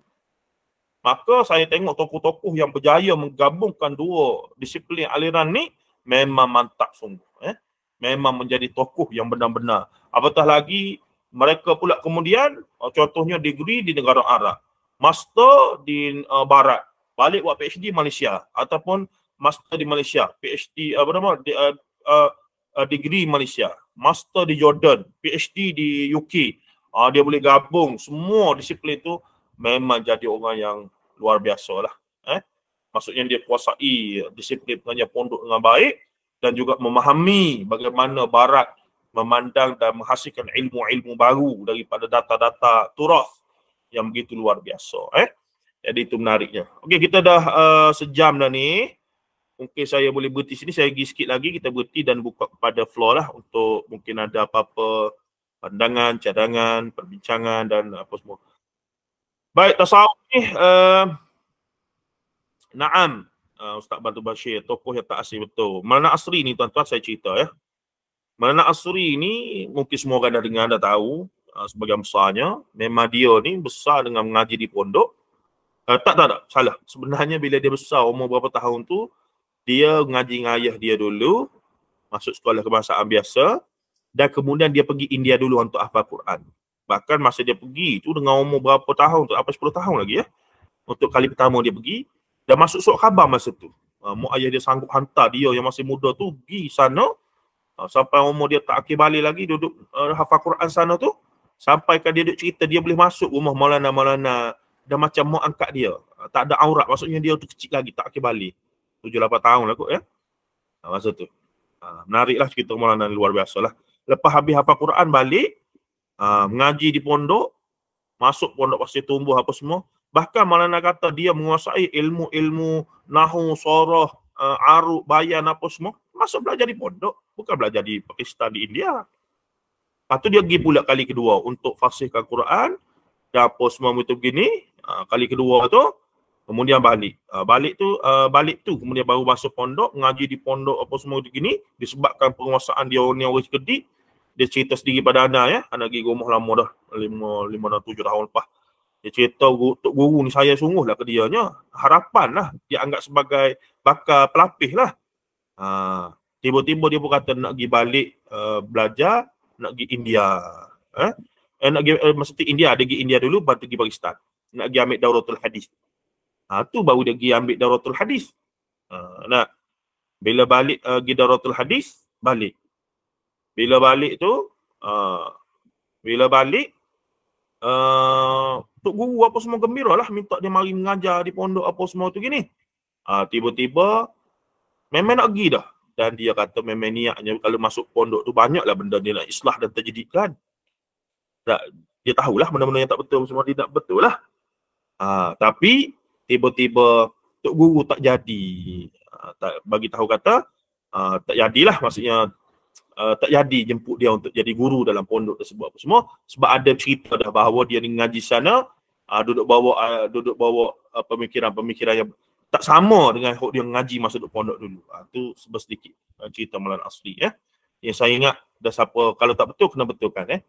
maka saya tengok tokoh-tokoh yang berjaya menggabungkan dua disiplin aliran ni memang mantap sungguh eh memang menjadi tokoh yang benar-benar apatah lagi mereka pula kemudian eh, contohnya degree di negara Arab master di uh, barat balik buat PhD Malaysia ataupun master di Malaysia PhD uh, apa nama di, uh, uh, uh, degree Malaysia master di Jordan PhD di UK uh, ah, dia boleh gabung semua disiplin tu memang jadi orang yang luar biasa lah eh maksudnya dia kuasai disiplin pengajian pondok dengan baik dan juga memahami bagaimana barat memandang dan menghasilkan ilmu-ilmu baru daripada data-data turaf yang begitu luar biasa eh jadi itu menariknya okey kita dah uh, sejam dah ni mungkin saya boleh berhenti sini saya pergi sikit lagi kita berhenti dan buka kepada floor lah untuk mungkin ada apa-apa pandangan cadangan perbincangan dan apa semua baik tasawuf ni uh, naam uh, ustaz bantu bashir tokoh yang tak asli betul mana asri ni tuan-tuan saya cerita ya mana asri ni mungkin semua orang dah dengar dah tahu Ah, sebagian besarnya memang dia ni besar dengan mengaji di pondok uh, tak tak tak salah sebenarnya bila dia besar umur berapa tahun tu dia mengaji dengan ayah dia dulu masuk sekolah kebangsaan biasa dan kemudian dia pergi India dulu untuk hafal Quran bahkan masa dia pergi tu dengan umur berapa tahun tu apa 10 tahun lagi ya untuk kali pertama dia pergi dan masuk surat khabar masa tu uh, mak ayah dia sanggup hantar dia yang masih muda tu pergi sana sampai umur dia tak akhir balik lagi duduk uh, hafal Quran sana tu sampai kan dia duk cerita dia boleh masuk rumah Maulana Maulana dan macam mau angkat dia ah, tak ada aurat maksudnya dia tu kecil lagi tak ke Bali 7 8 tahun lah kot ya ah, masa tu ah, menariklah cerita Maulana luar biasa lah lepas habis hafal Quran balik mengaji di pondok masuk pondok pasti tumbuh apa semua bahkan Maulana kata dia menguasai ilmu-ilmu nahu sorah aruk bayan apa semua masuk belajar di pondok bukan belajar di Pakistan di India Lepas tu dia pergi pula kali kedua untuk fasihkan Quran dan apa semua itu begini. Ha, kali kedua tu kemudian balik. Ha, balik tu uh, balik tu kemudian baru masuk pondok, ngaji di pondok apa semua itu begini disebabkan penguasaan dia orang yang kedik dia cerita sendiri pada anak ya. Anak pergi rumah lama dah. Lima, lima, tujuh tahun lepas. Dia cerita untuk guru ni saya sungguh lah ke dia ni. Harapan lah. Dia anggap sebagai bakal pelapis lah. Ha, tiba-tiba dia pun kata nak pergi balik uh, belajar nak pergi India. Eh? Eh, nak pergi, eh, maksudnya India, dia pergi India dulu, baru pergi Pakistan. Nak pergi ambil Dauratul Hadis. Ha, tu baru dia pergi ambil Dauratul Hadis. Ha, nak. Bila balik uh, pergi Dauratul Hadis, balik. Bila balik tu, uh, bila balik, uh, Tok Guru apa semua gembira lah minta dia mari mengajar di pondok apa semua tu gini. Ha, tiba-tiba, memang nak pergi dah dan dia kata memang niatnya kalau masuk pondok tu banyaklah benda dia nak islah dan terjadikan. Tak, dia tahulah benda-benda yang tak betul semua dia tak betul lah. Ha, tapi tiba-tiba Tok Guru tak jadi. Ha, tak bagi tahu kata ha, tak jadilah maksudnya uh, tak jadi jemput dia untuk jadi guru dalam pondok tersebut apa semua sebab ada cerita dah bahawa dia ni ngaji sana uh, duduk bawa uh, duduk bawa uh, pemikiran-pemikiran yang tak sama dengan dia ngaji masa duduk pondok dulu. Ha, tu sebesar sedikit ha, cerita malam asli. Ya. Yang saya ingat dah siapa, kalau tak betul kena betulkan. Eh.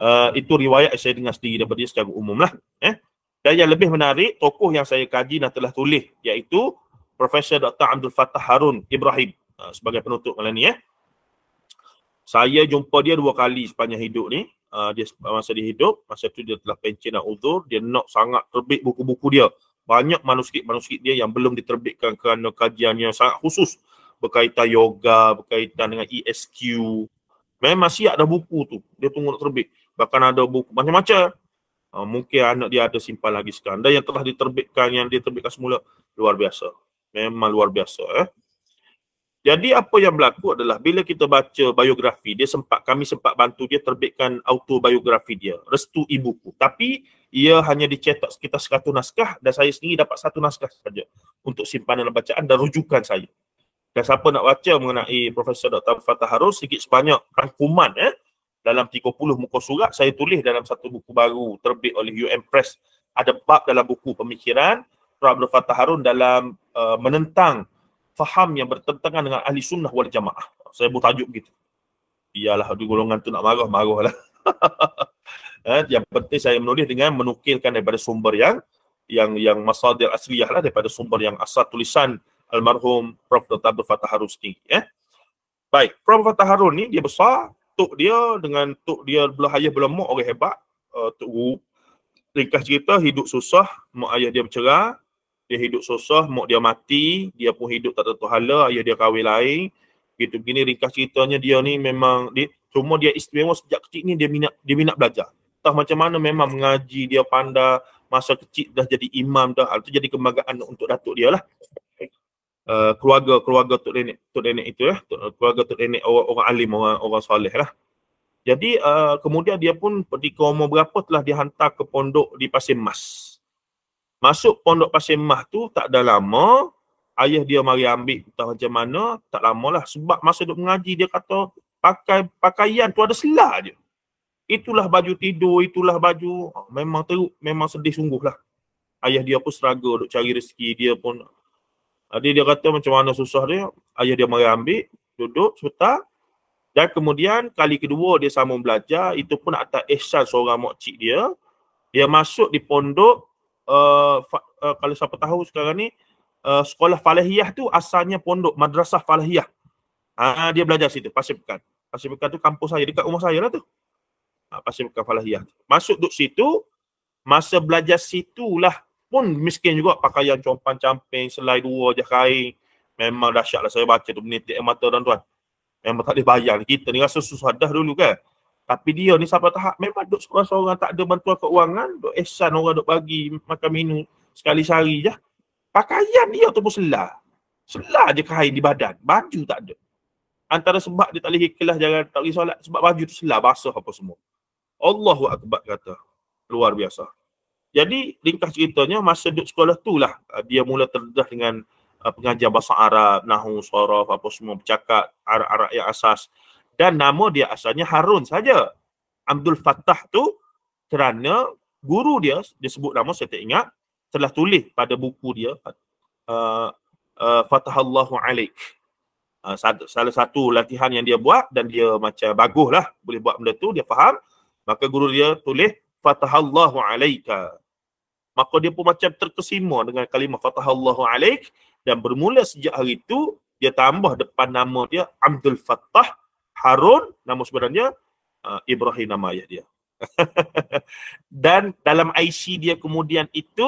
Uh, itu riwayat saya dengan sendiri daripada secara umum lah. Eh. Ya. Dan yang lebih menarik, tokoh yang saya kaji dan telah tulis iaitu Profesor Dr. Abdul Fattah Harun Ibrahim uh, sebagai penutup malam ni. Eh. Saya jumpa dia dua kali sepanjang hidup ni. Uh, dia masa dia hidup, masa tu dia telah pencin dan uzur. Dia nak sangat terbit buku-buku dia banyak manuskrip-manuskrip dia yang belum diterbitkan kerana kajian yang sangat khusus berkaitan yoga, berkaitan dengan ESQ. Memang masih ada buku tu, dia tunggu nak terbit. Bahkan ada buku macam-macam. Uh, mungkin anak dia ada simpan lagi sekarang. Dan yang telah diterbitkan, yang dia terbitkan semula, luar biasa. Memang luar biasa. Eh? Jadi apa yang berlaku adalah bila kita baca biografi, dia sempat kami sempat bantu dia terbitkan autobiografi dia, Restu Ibuku. Tapi ia hanya dicetak sekitar 100 naskah dan saya sendiri dapat satu naskah saja untuk simpanan bacaan dan rujukan saya. Dan siapa nak baca mengenai Profesor Dr. Fatah Harun sikit sebanyak rangkuman eh dalam 30 muka surat saya tulis dalam satu buku baru terbit oleh UM Press ada bab dalam buku pemikiran Abdul Fatah Harun dalam uh, menentang faham yang bertentangan dengan ahli sunnah wal jamaah. Saya bertajuk begitu. Iyalah di golongan tu nak marah, marahlah. eh, yang penting saya menulis dengan menukilkan daripada sumber yang yang yang masadir asliyah lah daripada sumber yang asal tulisan almarhum Prof. Dr. Abdul Fattah Harun sendiri. Eh. Ya. Baik, Prof. Fattah Harun ni dia besar, tok dia dengan tok dia belah ayah belah mak orang hebat, uh, tok guru. Ringkas cerita, hidup susah, mak ayah dia bercerah, dia hidup susah, mak dia mati, dia pun hidup tak tentu hala, ayah dia kahwin lain. Gitu gini ringkas ceritanya dia ni memang, dia, cuma dia istimewa sejak kecil ni dia minat, dia minat belajar. Tak macam mana memang mengaji dia pandai masa kecil dah jadi imam dah itu ah, jadi kebanggaan untuk datuk dia lah eh, keluarga keluarga tok nenek tok nenek itu ya keluarga tok nenek orang orang alim orang orang soleh lah jadi uh, kemudian dia pun pergi ke umur berapa telah dihantar ke pondok di Pasir Mas. Masuk pondok Pasir Mas tu tak dah lama ayah dia mari ambil entah macam mana tak lama lah sebab masa duk mengaji dia kata pakai pakaian tu ada selah je itulah baju tidur, itulah baju. Memang teruk, memang sedih sungguh lah. Ayah dia pun seraga untuk cari rezeki. Dia pun, dia, dia kata macam mana susah dia. Ayah dia mari ambil, duduk sebentar. Dan kemudian kali kedua dia sambung belajar. Itu pun atas ihsan seorang makcik dia. Dia masuk di pondok. Uh, uh, kalau siapa tahu sekarang ni, uh, sekolah Falahiyah tu asalnya pondok Madrasah Falahiyah. Ha, ah, dia belajar situ, Pasir Pekan. Pasir Pekan tu kampus saya, dekat rumah saya lah tu. Ah, pasal kafalah hiyah. Masuk duduk situ, masa belajar situlah pun miskin juga pakaian compan camping selai dua je kain. Memang dahsyat lah saya baca tu menitik mata dan tuan. Memang tak boleh bayar. Kita ni rasa susah dah dulu kan. Tapi dia ni sampai tahap memang duduk seorang-seorang tak ada bantuan keuangan. Duduk ihsan orang duduk bagi makan minum sekali sehari je. Pakaian dia tu pun selah. Selah je kain di badan. Baju tak ada. Antara sebab dia tak boleh ikhlas jangan tak pergi solat. Sebab baju tu selah basah apa semua. Allahu Akbar kata. Luar biasa. Jadi ringkas ceritanya masa duduk sekolah tu lah uh, dia mula terdedah dengan uh, pengajian bahasa Arab, Nahu, Sorof, apa semua, bercakap Arab-Arab yang asas. Dan nama dia asalnya Harun saja. Abdul Fattah tu kerana guru dia, dia sebut nama saya tak ingat, telah tulis pada buku dia uh, uh, Fatahallahu Alik. Uh, salah satu latihan yang dia buat dan dia macam lah boleh buat benda tu, dia faham. Maka guru dia tulis fatahallahu alaika. Maka dia pun macam terkesima dengan kalimah fatahallahu alaik dan bermula sejak hari itu dia tambah depan nama dia Abdul Fattah Harun nama sebenarnya uh, Ibrahim nama ayah dia. dan dalam IC dia kemudian itu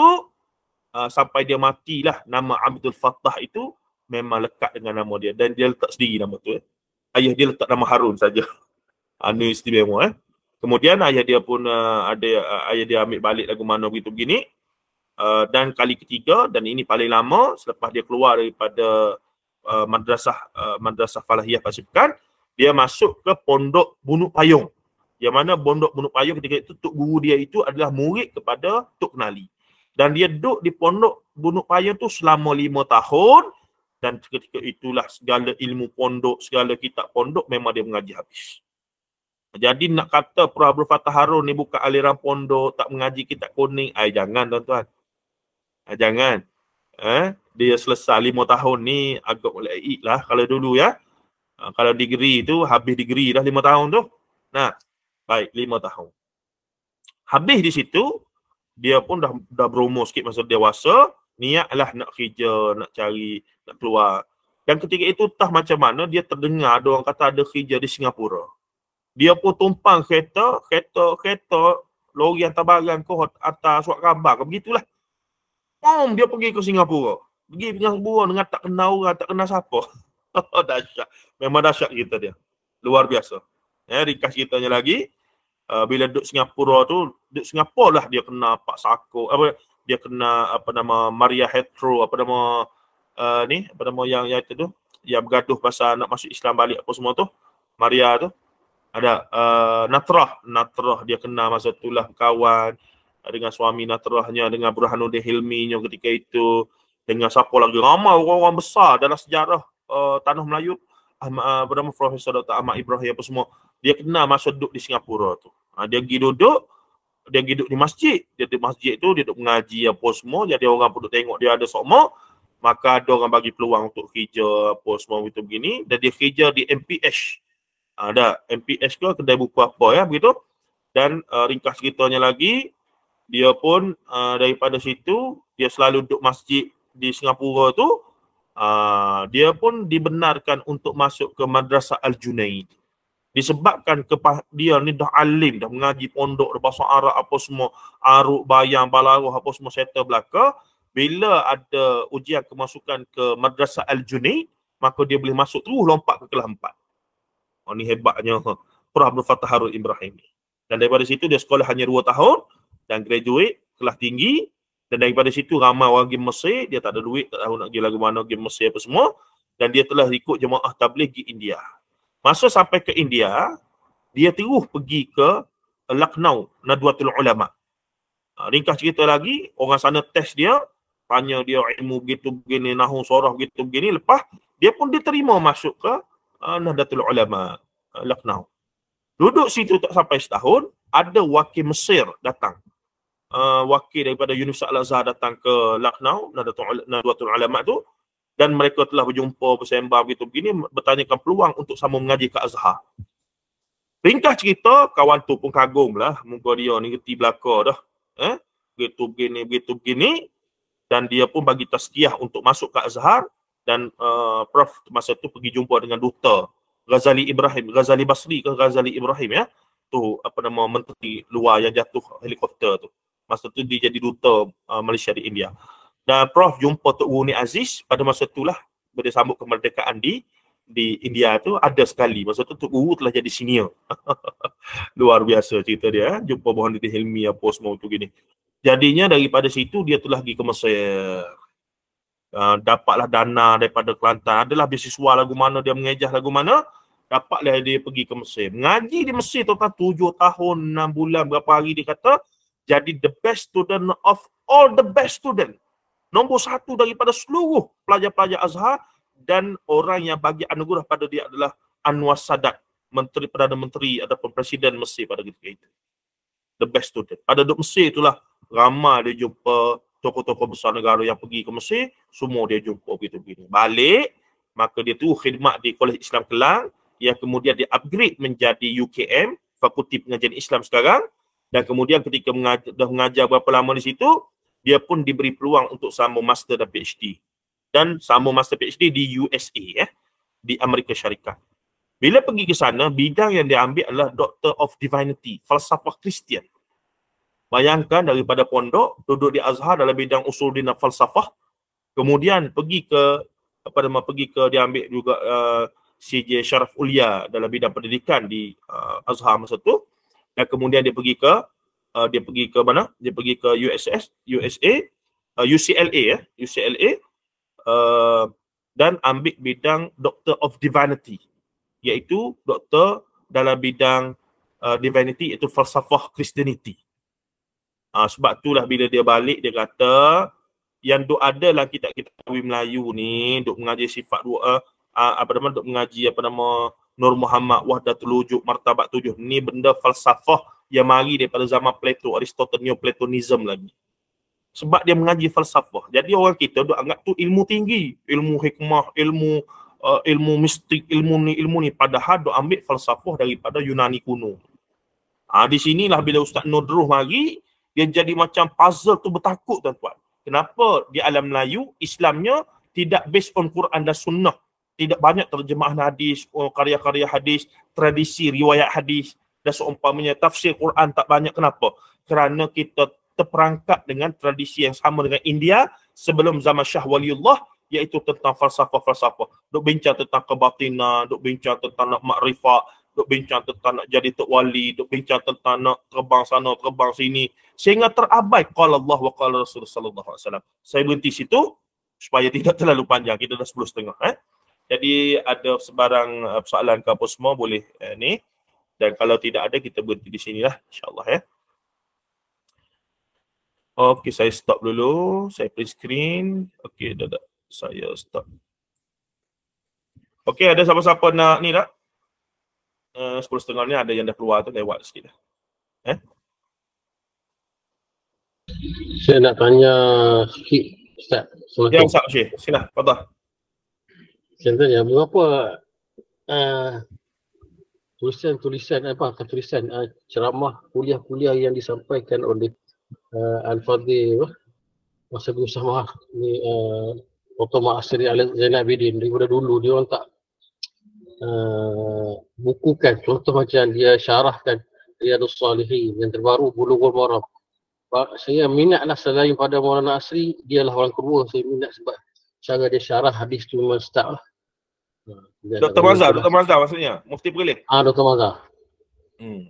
uh, sampai dia matilah nama Abdul Fattah itu memang lekat dengan nama dia dan dia letak sendiri nama tu eh. Ayah dia letak nama Harun saja. Anu istimewa eh. Kemudian ayah dia pun uh, ada uh, ayah dia ambil balik lagu mana begitu begini. Uh, dan kali ketiga dan ini paling lama selepas dia keluar daripada uh, madrasah uh, madrasah Falahiyah Pasifikan, dia masuk ke pondok Bunuk Payung. Yang mana pondok Bunuk Payung ketika itu tok guru dia itu adalah murid kepada Tok Kenali. Dan dia duduk di pondok Bunuk Payung tu selama lima tahun dan ketika itulah segala ilmu pondok, segala kitab pondok memang dia mengaji habis. Jadi nak kata Prof. Abdul Fattah Harun ni buka aliran pondok, tak mengaji kitab kuning, ay jangan tuan-tuan. Ay, jangan. Eh, dia selesai lima tahun ni agak boleh ik lah kalau dulu ya. Ah, kalau degree tu habis degree dah lima tahun tu. Nah, baik lima tahun. Habis di situ, dia pun dah dah berumur sikit masa dewasa, lah nak kerja, nak cari, nak keluar. Yang ketiga itu tah macam mana dia terdengar ada orang kata ada kerja di Singapura dia pun tumpang kereta, kereta, kereta, lori hantar barang ke atas suat khabar ke, begitulah. Om, dia pergi ke Singapura. Pergi ke Singapura dengan tak kenal orang, tak kenal siapa. dahsyat. Memang dahsyat kita dia. Luar biasa. Ya, eh, dikasih ceritanya lagi, uh, bila duduk Singapura tu, duduk Singapura lah dia kena Pak Sako, apa, dia kena apa nama Maria Hetro, apa nama uh, ni, apa nama yang, yang itu tu, yang bergaduh pasal nak masuk Islam balik apa semua tu, Maria tu, ada uh, Natrah Natrah dia kenal masa itulah kawan dengan suami Natrahnya dengan Burhanuddin Hilminya ketika itu dengan siapa lagi ramai orang-orang besar dalam sejarah uh, tanah Melayu Ahmad uh, eh, bernama Profesor Dr. Ahmad Ibrahim apa semua dia kenal masa duduk di Singapura tu uh, dia pergi duduk dia pergi duduk di masjid dia di masjid tu dia duduk mengaji apa semua jadi orang pun tengok dia ada semua maka ada orang bagi peluang untuk kerja apa semua itu begini dan dia kerja di MPH ada ah, MPS ke lah, kedai buku apa lah, ya begitu dan uh, ringkas ceritanya lagi dia pun uh, daripada situ dia selalu duduk masjid di Singapura tu uh, dia pun dibenarkan untuk masuk ke madrasah al-Junaid disebabkan kepa- dia ni dah alim dah mengaji pondok bahasa Arab apa semua aruk bayang balaruh apa semua settle belaka bila ada ujian kemasukan ke madrasah al-Junaid maka dia boleh masuk terus lompat ke kelas ni hebatnya Prof. Abdul Fattah Harun Ibrahim ni. Dan daripada situ dia sekolah hanya dua tahun dan graduate kelas tinggi dan daripada situ ramai orang pergi Mesir, dia tak ada duit, tak tahu nak pergi lagu mana, pergi Mesir apa semua dan dia telah ikut jemaah tabligh di India. Masa sampai ke India, dia terus pergi ke Lucknow, Nadwatul Ulama. Ha, ringkas cerita lagi, orang sana test dia, tanya dia ilmu begitu begini, nahu sorah begitu begini, lepas dia pun diterima masuk ke uh, Nahdlatul Ulama uh, Duduk situ tak sampai setahun, ada wakil Mesir datang. Uh, wakil daripada Yunus Al-Azhar datang ke Lucknow, Nahdlatul Ulama tu dan mereka telah berjumpa, bersembah begitu begini bertanyakan peluang untuk sama mengaji ke Azhar. Ringkas cerita, kawan tu pun kagum lah. Muka dia ni kerti belaka dah. Eh? Begitu begini, begitu begini. Dan dia pun bagi tazkiah untuk masuk ke Azhar dan uh, Prof masa tu pergi jumpa dengan duta Ghazali Ibrahim, Ghazali Basri ke Ghazali Ibrahim ya tu apa nama menteri luar yang jatuh helikopter tu masa tu dia jadi duta uh, Malaysia di India dan Prof jumpa Tok Guru Aziz pada masa tu lah bila sambut kemerdekaan di di India tu ada sekali masa tu Tok Guru telah jadi senior luar biasa cerita dia eh? jumpa Mohon Hilmi apa semua tu gini jadinya daripada situ dia telah pergi ke Mesir Ah, dapatlah dana daripada Kelantan. Adalah biasiswa lagu mana, dia mengejah lagu mana, dapatlah dia pergi ke Mesir. Mengaji di Mesir total tujuh tahun, enam bulan, berapa hari dia kata, jadi the best student of all the best student. Nombor satu daripada seluruh pelajar-pelajar Azhar dan orang yang bagi anugerah pada dia adalah Anwar Sadat, Menteri Perdana Menteri ataupun Presiden Mesir pada ketika itu. The best student. Pada duduk Mesir itulah ramai dia jumpa tokoh-tokoh besar negara yang pergi ke Mesir, semua dia jumpa begitu-begitu. Balik, maka dia tu khidmat di Kolej Islam Kelang yang kemudian dia upgrade menjadi UKM, Fakulti Pengajian Islam sekarang dan kemudian ketika mengajar, dah mengajar berapa lama di situ, dia pun diberi peluang untuk sambung master dan PhD dan sambung master PhD di USA eh, di Amerika Syarikat. Bila pergi ke sana, bidang yang dia ambil adalah Doctor of Divinity, falsafah Kristian. Bayangkan daripada pondok, duduk di Azhar dalam bidang usul dina falsafah, kemudian pergi ke, apa nama, pergi ke dia ambil juga uh, CJ Syaraf Ulia dalam bidang pendidikan di uh, Azhar masa tu. Dan kemudian dia pergi ke, uh, dia pergi ke mana? Dia pergi ke USS, USA, uh, UCLA ya, eh, UCLA. Uh, dan ambil bidang Doctor of Divinity iaitu doktor dalam bidang uh, divinity iaitu falsafah Christianity. Ha, sebab itulah bila dia balik dia kata yang tu lah kita kita kawi Melayu ni duk mengaji sifat dua uh, apa nama duk mengaji apa nama Nur Muhammad Wahdatul Wujud Martabat Tujuh ni benda falsafah yang mari daripada zaman Plato Aristotle Neoplatonism lagi. Sebab dia mengaji falsafah. Jadi orang kita duk anggap tu ilmu tinggi, ilmu hikmah, ilmu uh, ilmu mistik, ilmu ni ilmu ni padahal duk ambil falsafah daripada Yunani kuno. ha, di sinilah bila Ustaz Nurruh mari dia jadi macam puzzle tu bertakut tuan-tuan. Kenapa di alam Melayu Islamnya tidak based on Quran dan Sunnah. Tidak banyak terjemahan hadis, oh, karya-karya hadis, tradisi, riwayat hadis dan seumpamanya tafsir Quran tak banyak. Kenapa? Kerana kita terperangkap dengan tradisi yang sama dengan India sebelum zaman Syah Waliullah iaitu tentang falsafah-falsafah. Duk bincang tentang kebatinan, duk bincang tentang makrifat, duk bincang tentang nak jadi tok wali, duk bincang tentang nak terbang sana, terbang sini sehingga terabai qala Allah wa qala Rasulullah sallallahu alaihi wasallam. Saya berhenti situ supaya tidak terlalu panjang. Kita dah 10 setengah eh. Jadi ada sebarang eh, persoalan ke apa semua boleh eh, ni dan kalau tidak ada kita berhenti di sini sinilah insyaallah ya. Eh. Okey saya stop dulu, saya print screen. Okey dah tak, saya stop. Okey ada siapa-siapa nak ni tak? Lah? Eh, sepuluh setengah ni ada yang dah keluar tu lewat sikit eh? saya nak tanya sikit Ustaz Semakin. ya Ustaz Ushir, sila patah saya nak tanya berapa uh, eh, tulisan-tulisan apa tulisan uh, ceramah kuliah-kuliah yang disampaikan oleh uh, Al-Fadhil masa berusaha ni uh, Dr. Ma'asri Zainal Abidin daripada dulu dia orang tak Eh, bukukan contoh macam dia syarahkan Riyadus Salihin yang terbaru bulu Bulughul Maram saya minatlah selain pada Maulana Asri lah orang kedua saya minat sebab cara dia syarah hadis tu memang start lah hmm. Dr. Mazhar, Dr. Mazhar maksudnya Mufti Perlis Ah, ha, Dr. Mazhar hmm.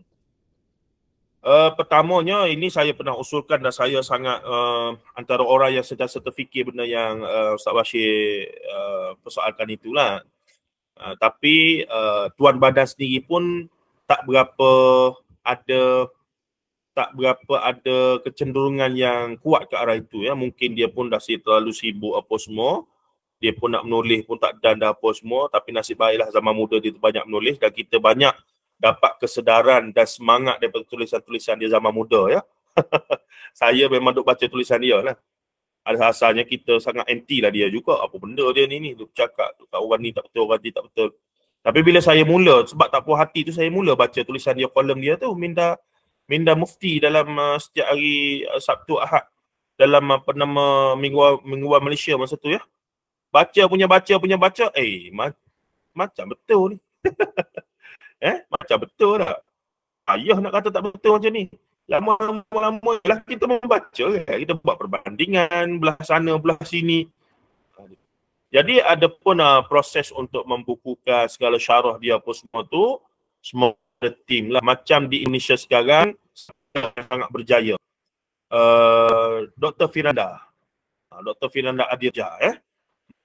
Uh, pertamanya ini saya pernah usulkan dan saya sangat uh, antara orang yang sedang terfikir benda yang uh, Ustaz Bashir uh, persoalkan itulah Ah, tapi uh, Tuan badan sendiri pun tak berapa ada tak berapa ada kecenderungan yang kuat ke arah itu ya mungkin dia pun dah terlalu sibuk apa semua dia pun nak menulis pun tak dan dah apa semua tapi nasib baiklah zaman muda dia banyak menulis dan kita banyak dapat kesedaran dan semangat daripada tulisan-tulisan dia zaman muda ya saya memang duk baca tulisan dia lah ada asalnya kita sangat anti lah dia juga apa benda dia ni ni tu cakap tu tak orang ni tak betul orang ni tak betul tapi bila saya mula sebab tak puas hati tu saya mula baca tulisan dia kolom dia tu minda minda mufti dalam uh, setiap hari uh, Sabtu Ahad dalam apa uh, nama mingguan mingguan Malaysia masa tu ya baca punya baca punya baca eh ma- macam betul ni eh macam betul tak ayah nak kata tak betul macam ni lama-lama lah kita membaca kan? kita buat perbandingan belah sana belah sini jadi ada pun uh, proses untuk membukukan segala syarah dia apa semua tu semua ada tim lah macam di Indonesia sekarang sangat berjaya uh, eh, Dr. Firanda ah, Dr. Firanda Adirja eh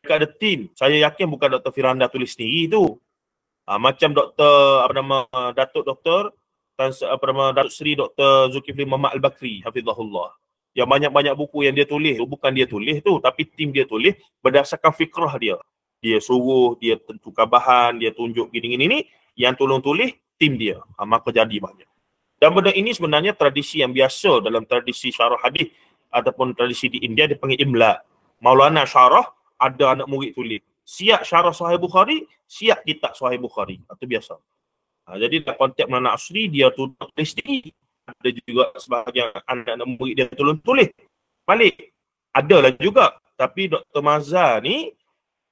mereka ada tim saya yakin bukan Dr. Firanda tulis sendiri tu uh, macam Dr. apa nama Datuk Dr. Tan apa Datuk Seri Dr. Zulkifli Mamat Al-Bakri Hafizahullah. Yang banyak-banyak buku yang dia tulis, bukan dia tulis tu, tapi tim dia tulis berdasarkan fikrah dia. Dia suruh, dia tentukan bahan, dia tunjuk gini-gini ni, yang tolong tulis, tim dia. Ha, maka jadi banyak. Dan benda ini sebenarnya tradisi yang biasa dalam tradisi syarah hadis ataupun tradisi di India dia panggil imla. Maulana syarah ada anak murid tulis. Siap syarah Sahih Bukhari, siap kitab Sahih Bukhari. Itu biasa. Ha, jadi dalam konteks mana asli dia tutup tulis diri. Ada juga sebahagian anak-anak murid dia tolong tulis balik. Adalah juga. Tapi Dr. Mazhar ni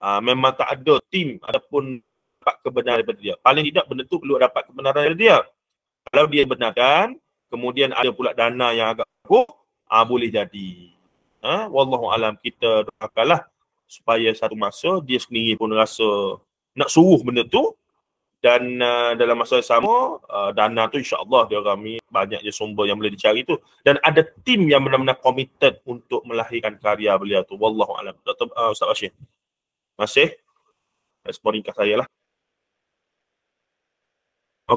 aa, ha, memang tak ada tim ataupun dapat kebenaran daripada dia. Paling tidak benda tu perlu dapat kebenaran daripada dia. Kalau dia benarkan, kemudian ada pula dana yang agak kukuh, ha, boleh jadi. Ha? Wallahu alam kita doakanlah supaya satu masa dia sendiri pun rasa nak suruh benda tu dan uh, dalam masa yang sama uh, dana tu insya Allah dia kami banyak je sumber yang boleh dicari tu dan ada tim yang benar-benar committed untuk melahirkan karya beliau tu wallahu alam Dr. Uh, Ustaz Bashir masih respon ringkas saya lah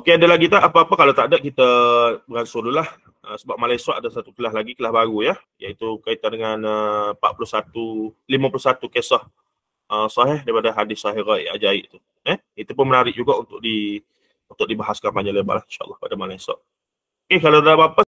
Okey ada lagi tak apa-apa kalau tak ada kita beransur dulu lah uh, sebab Malaysia ada satu kelas lagi kelas baru ya iaitu kaitan dengan uh, 41 51 kisah uh, sahih daripada hadis sahih ajaib tu Eh, itu pun menarik juga untuk di untuk dibahaskan panjang lebar Insyaallah pada malam esok. Okey, kalau dah apa-apa